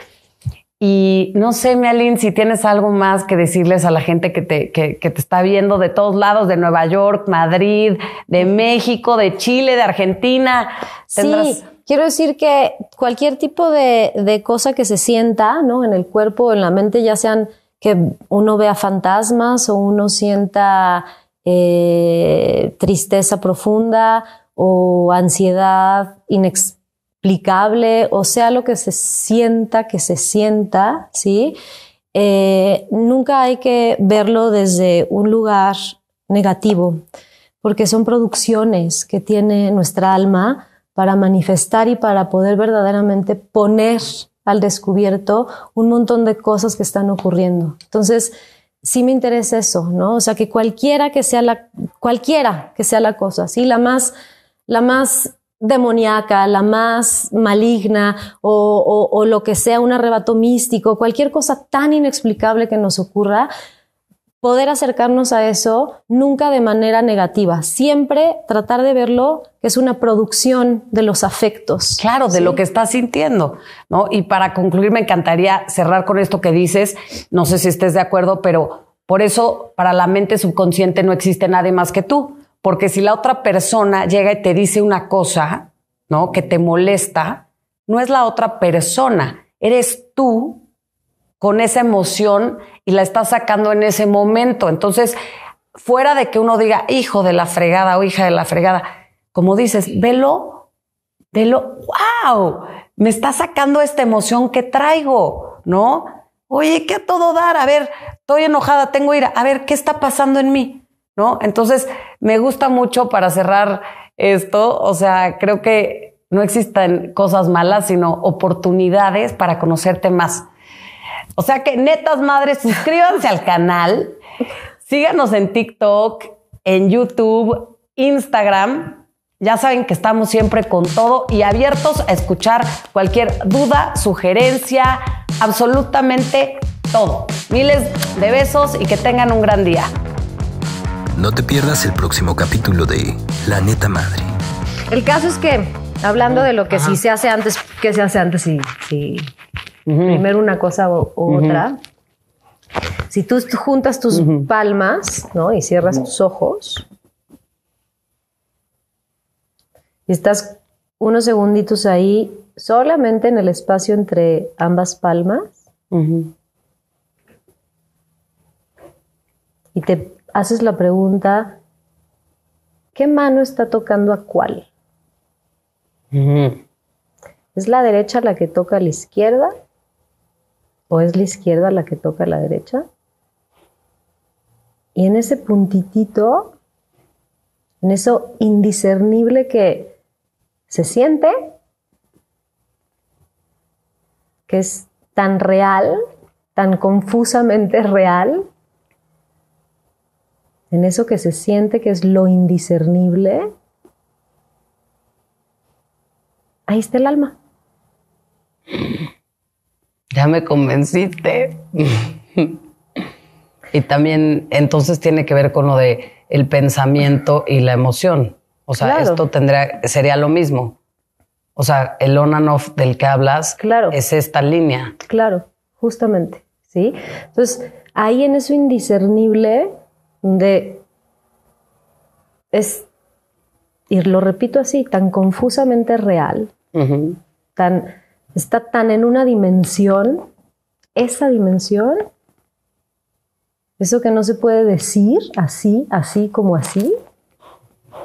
Y no sé, Melin, si tienes algo más que decirles a la gente que te, te está viendo de todos lados, de Nueva York, Madrid, de México, de Chile, de Argentina. Sí, quiero decir que cualquier tipo de, cosa que se sienta ¿no? en el cuerpo en la mente, ya sean que uno vea fantasmas o uno sienta eh, tristeza profunda o ansiedad inexplicable, explicable o sea lo que se sienta, que se sienta, ¿sí? Eh, nunca hay que verlo desde un lugar negativo, porque son producciones que tiene nuestra alma para manifestar y para poder verdaderamente poner al descubierto un montón de cosas que están ocurriendo. Entonces, sí me interesa eso, ¿no? O sea, que cualquiera que sea la, cualquiera que sea la cosa, sí, la más, la más demoníaca, la más maligna o, lo que sea, un arrebato místico, cualquier cosa tan inexplicable que nos ocurra, poder acercarnos a eso nunca de manera negativa, siempre tratar de verlo que es una producción de los afectos. Claro, de lo que estás sintiendo, ¿no? Y para concluir me encantaría cerrar con esto que dices, no sé si estés de acuerdo, pero por eso para la mente subconsciente no existe nadie más que tú porque si la otra persona llega y te dice una cosa, ¿no? Que te molesta, no es la otra persona, eres tú con esa emoción y la estás sacando en ese momento. Entonces, fuera de que uno diga hijo de la fregada o hija de la fregada, como dices, velo, velo, wow, me está sacando esta emoción que traigo, ¿no? Oye, ¿qué a todo dar? A ver, estoy enojada, tengo ira. A ver, ¿qué está pasando en mí? ¿no? Entonces, me gusta mucho para cerrar esto, o sea, creo que no existen cosas malas, sino oportunidades para conocerte más. O sea que, netas madres, *laughs* suscríbanse al canal, síganos en TikTok, en YouTube, Instagram. Ya saben que estamos siempre con todo y abiertos a escuchar cualquier duda, sugerencia, absolutamente todo. Miles de besos y que tengan un gran día. No te pierdas el próximo capítulo de La Neta Madre. El caso es que, hablando de lo que sí se hace antes, que se hace antes y, primero una cosa u otra, si tú juntas tus palmas ¿no? y cierras tus ojos y estás unos segunditos ahí solamente en el espacio entre ambas palmas y te haces la pregunta, ¿qué mano está tocando a cuál? ¿Es la derecha la que toca a la izquierda? ¿O es la izquierda la que toca a la derecha? Y en ese puntitito, en eso indiscernible que se siente, que es tan real, tan confusamente real, en eso que se siente que es lo indiscernible, ahí está el alma. Ya me convenciste. *laughs* y también entonces tiene que ver con lo de el pensamiento y la emoción. O sea, esto tendría, sería lo mismo. O sea, el on and off del que hablas claro. es esta línea. Claro, justamente. ¿sí? Entonces, ahí en eso indiscernible de es, y lo repito así, tan confusamente real, tan, está tan en una dimensión, esa dimensión, eso que no se puede decir así, así como así,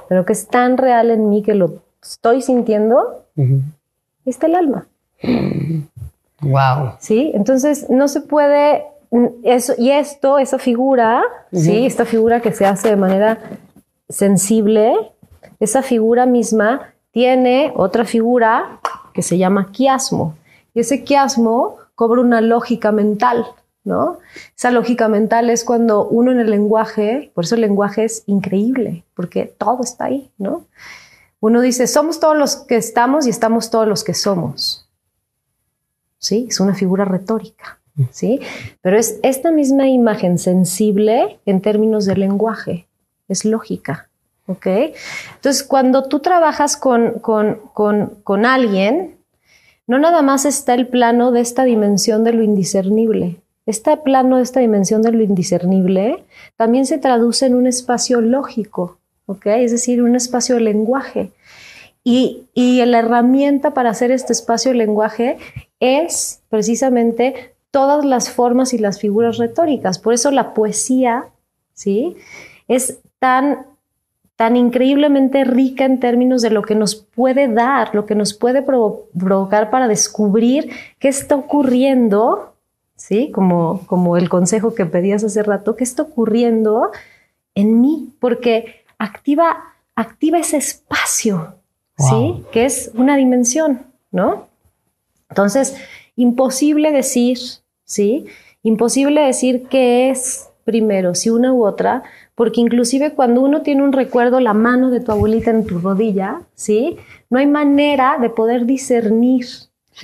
pero que es tan real en mí que lo estoy sintiendo, uh está el alma. Wow. Sí, entonces no se puede eso, y esto, esa figura, ¿sí? esta figura que se hace de manera sensible, esa figura misma tiene otra figura que se llama quiasmo. Y ese quiasmo cobra una lógica mental, ¿no? Esa lógica mental es cuando uno en el lenguaje, por eso el lenguaje es increíble, porque todo está ahí, ¿no? Uno dice, somos todos los que estamos y estamos todos los que somos. ¿Sí? Es una figura retórica. ¿sí? Pero es esta misma imagen sensible en términos de lenguaje, es lógica, ¿ok? Entonces, cuando tú trabajas con, alguien, no nada más está el plano de esta dimensión de lo indiscernible. Este plano, de esta dimensión de lo indiscernible, también se traduce en un espacio lógico, ¿ok? Es decir, un espacio de lenguaje. Y, y la herramienta para hacer este espacio de lenguaje es precisamente todas las formas y las figuras retóricas. Por eso la poesía, ¿sí? Es tan tan increíblemente rica en términos de lo que nos puede dar, lo que nos puede provocar para descubrir qué está ocurriendo, ¿sí? Como, como el consejo que pedías hace rato, qué está ocurriendo en mí, porque activa, activa ese espacio, ¿sí? Que es una dimensión, ¿no? Entonces, imposible decir ¿sí? Imposible decir qué es primero, si una u otra, porque inclusive cuando uno tiene un recuerdo, la mano de tu abuelita en tu rodilla, ¿sí? No hay manera de poder discernir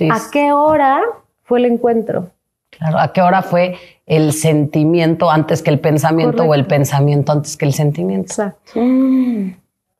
a qué hora fue el encuentro. Claro, ¿a qué hora fue el sentimiento antes que el pensamiento o el pensamiento antes que el sentimiento? Mm.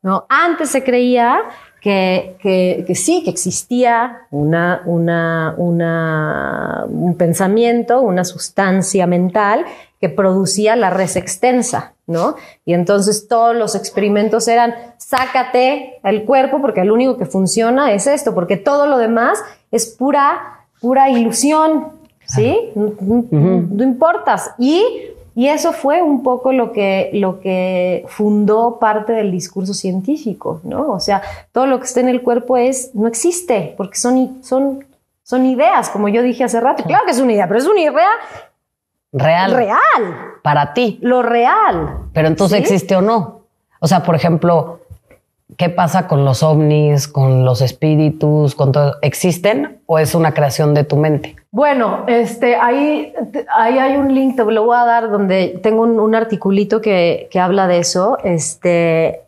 No, antes se creía que, que, sí, que existía una, una, una, un pensamiento, una sustancia mental que producía la res extensa, ¿no? Y entonces todos los experimentos eran, sácate el cuerpo porque el único que funciona es esto, porque todo lo demás es pura, pura ilusión, ¿sí? No, no importas. Y y eso fue un poco lo que, lo que fundó parte del discurso científico, ¿no? O sea, todo lo que está en el cuerpo es, no existe, porque son, son, son ideas, como yo dije hace rato. Claro que es una idea, pero es una idea real. Real. Para ti. Lo real. Pero entonces existe o no. O sea, por ejemplo, qué pasa con los ovnis, con los espíritus, con todo, ¿existen o es una creación de tu mente? Bueno, este, ahí, ahí hay un link, te lo voy a dar, donde tengo un, articulito que, habla de eso. Este,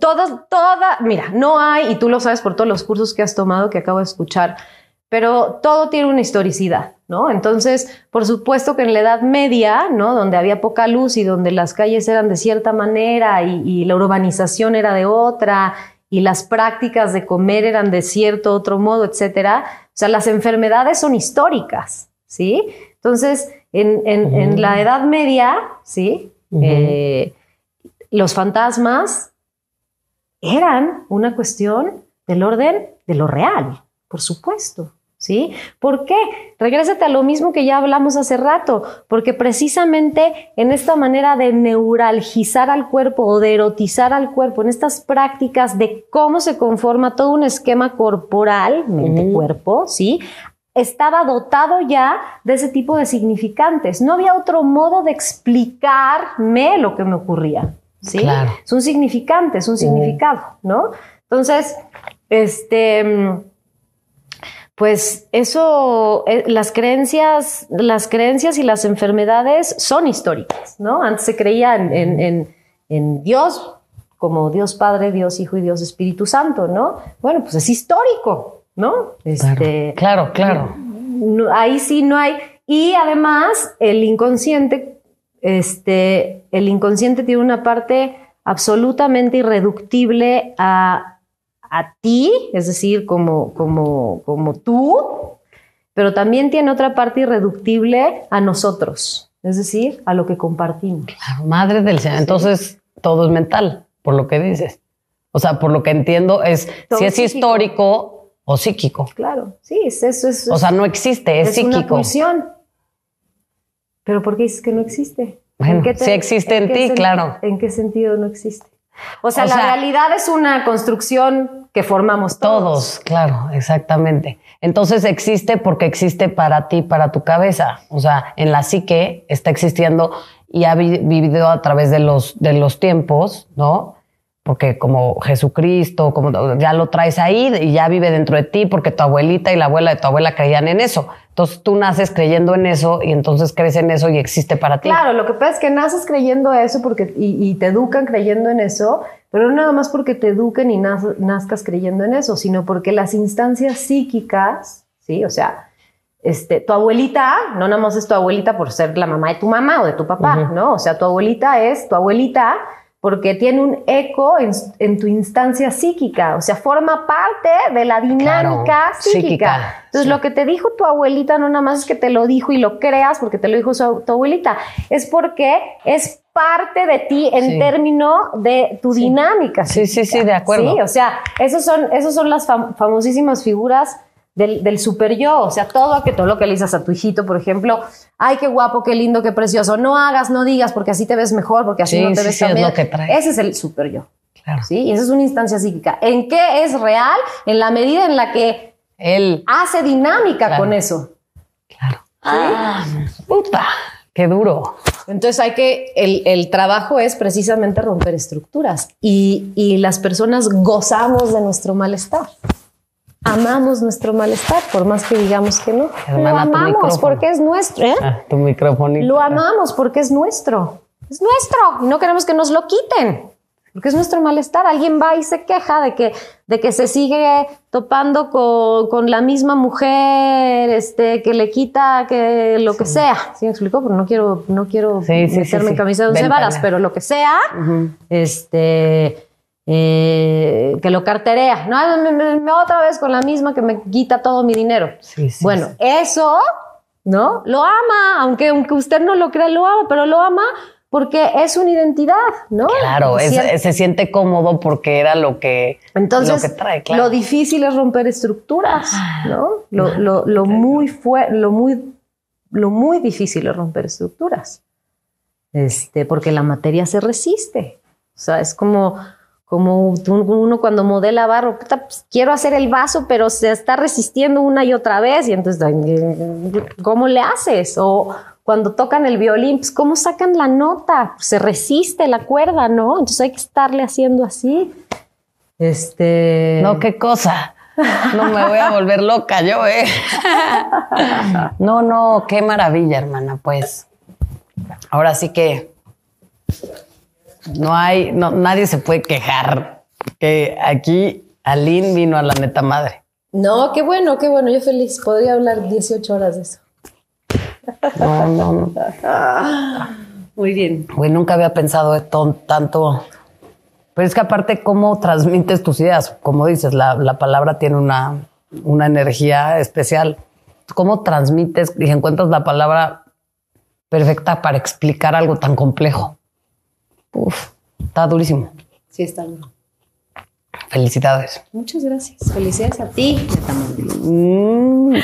todas, toda, mira, no hay, y tú lo sabes por todos los cursos que has tomado, que acabo de escuchar, pero todo tiene una historicidad, ¿no? Entonces, por supuesto que en la Edad Media, ¿no? Donde había poca luz y donde las calles eran de cierta manera y, la urbanización era de otra y las prácticas de comer eran de cierto otro modo, etcétera. O sea, las enfermedades son históricas, ¿sí? Entonces, en, la Edad Media, ¿sí? Eh, los fantasmas eran una cuestión del orden de lo real, por supuesto, ¿sí? ¿Por qué? Regrésate a lo mismo que ya hablamos hace rato, porque precisamente en esta manera de neuralgizar al cuerpo o de erotizar al cuerpo, en estas prácticas de cómo se conforma todo un esquema corporal, mente-cuerpo, ¿sí? estaba dotado ya de ese tipo de significantes. No había otro modo de explicarme lo que me ocurría. ¿sí? Claro. Es un significante, es un significado, ¿no? Entonces, este, pues eso, eh, las creencias, las creencias y las enfermedades son históricas, ¿no? Antes se creía en, Dios como Dios Padre, Dios Hijo y Dios Espíritu Santo, ¿no? Bueno, pues es histórico, ¿no? Este, claro, claro. ahí sí no hay. Y además, el inconsciente, este, el inconsciente tiene una parte absolutamente irreductible a a ti, es decir, como, como, como tú, pero también tiene otra parte irreductible a nosotros, es decir, a lo que compartimos. Claro, madre del Señor. Entonces, todo es mental, por lo que dices. O sea, por lo que entiendo es, si es histórico o psíquico. Claro, sí, eso es... O sea, no existe, es, es Una Pero ¿por qué dices que no existe? si existe en ti, claro. ¿En qué sentido no existe? O sea, la realidad es una construcción que formamos todos. Todos, claro, exactamente. Entonces existe porque existe para ti, para tu cabeza. O sea, en la psique está existiendo y ha vivido a través de los, de los tiempos, ¿no? porque como Jesucristo, como ya lo traes ahí y ya vive dentro de ti, porque tu abuelita y la abuela de tu abuela creían en eso. Entonces tú naces creyendo en eso y entonces crees en eso y existe para ti. Claro, lo que pasa es que naces creyendo eso porque y, te educan creyendo en eso, pero no nada más porque te eduquen y nazcas creyendo en eso, sino porque las instancias psíquicas, sí, o sea, este, tu abuelita no nada más es tu abuelita por ser la mamá de tu mamá o de tu papá, ¿no? O sea, tu abuelita es tu abuelita porque tiene un eco en, tu instancia psíquica, o sea, forma parte de la dinámica psíquica. Entonces, lo que te dijo tu abuelita no nada más es que te lo dijo y lo creas porque te lo dijo su, tu abuelita, es porque es parte de ti en término términos de tu dinámica. Sí, sí, sí, de acuerdo. Sí, o sea, esos son, esos son las famosísimas figuras del, super yo, o sea, todo, lo que le dices a tu hijito, por ejemplo, ay, qué guapo, qué lindo, qué precioso, no hagas, no digas, porque así te ves mejor, porque así no te ves Ese es el super yo. Claro. ¿sí? Y esa es una instancia psíquica. ¿En qué es real? En la medida en la que él hace dinámica con eso. Claro. Ah, puta, qué duro. Entonces hay que, el, trabajo es precisamente romper estructuras y, y las personas gozamos de nuestro malestar amamos nuestro malestar, por más que digamos que no. lo amamos porque es nuestro. ¿eh? Ah, tu Lo amamos porque es nuestro. Es nuestro. No queremos que nos lo quiten. Porque es nuestro malestar. Alguien va y se queja de que, de que se sigue topando con, la misma mujer, este, que le quita que lo que sea. ¿Sí me explicó? Porque no quiero, no quiero meterme en camisa de once varas, pero lo que sea, este eh, que lo carterea ah, ¿no? otra vez con la misma que me quita todo mi dinero. bueno, eso, ¿no? Lo ama, aunque, aunque usted no lo crea, lo ama, pero lo ama porque es una identidad, ¿no? Claro, se siente cómodo porque era lo que, Entonces, lo trae, Lo difícil es romper estructuras, ah, ¿no? Lo, lo, lo muy fue, lo muy, lo muy difícil es romper estructuras. Este, porque la materia se resiste. O sea, es como, como uno cuando modela barro, pues, quiero hacer el vaso, pero se está resistiendo una y otra vez, y entonces, eh, ¿cómo le haces? O cuando tocan el violín, pues, ¿cómo sacan la nota? Pues, se resiste la cuerda, ¿no? Entonces hay que estarle haciendo así. Este. No, qué cosa. No me voy a volver loca yo, ¿eh? No, no, qué maravilla, hermana, pues. Ahora sí que no hay, no, nadie se puede quejar que aquí Aline vino a la neta madre. No, qué bueno, qué bueno, yo feliz. Podría hablar 18 horas de eso. No, no, no. Ah, muy bien. nunca había pensado esto tanto. Pero es que aparte, ¿cómo transmites tus ideas? Como dices, la, palabra tiene una, una energía especial. ¿Cómo transmites y encuentras la palabra perfecta para explicar algo tan complejo? Uf, está durísimo. Sí, está duro. Felicidades. Muchas gracias. Felicidades a ti. Mm.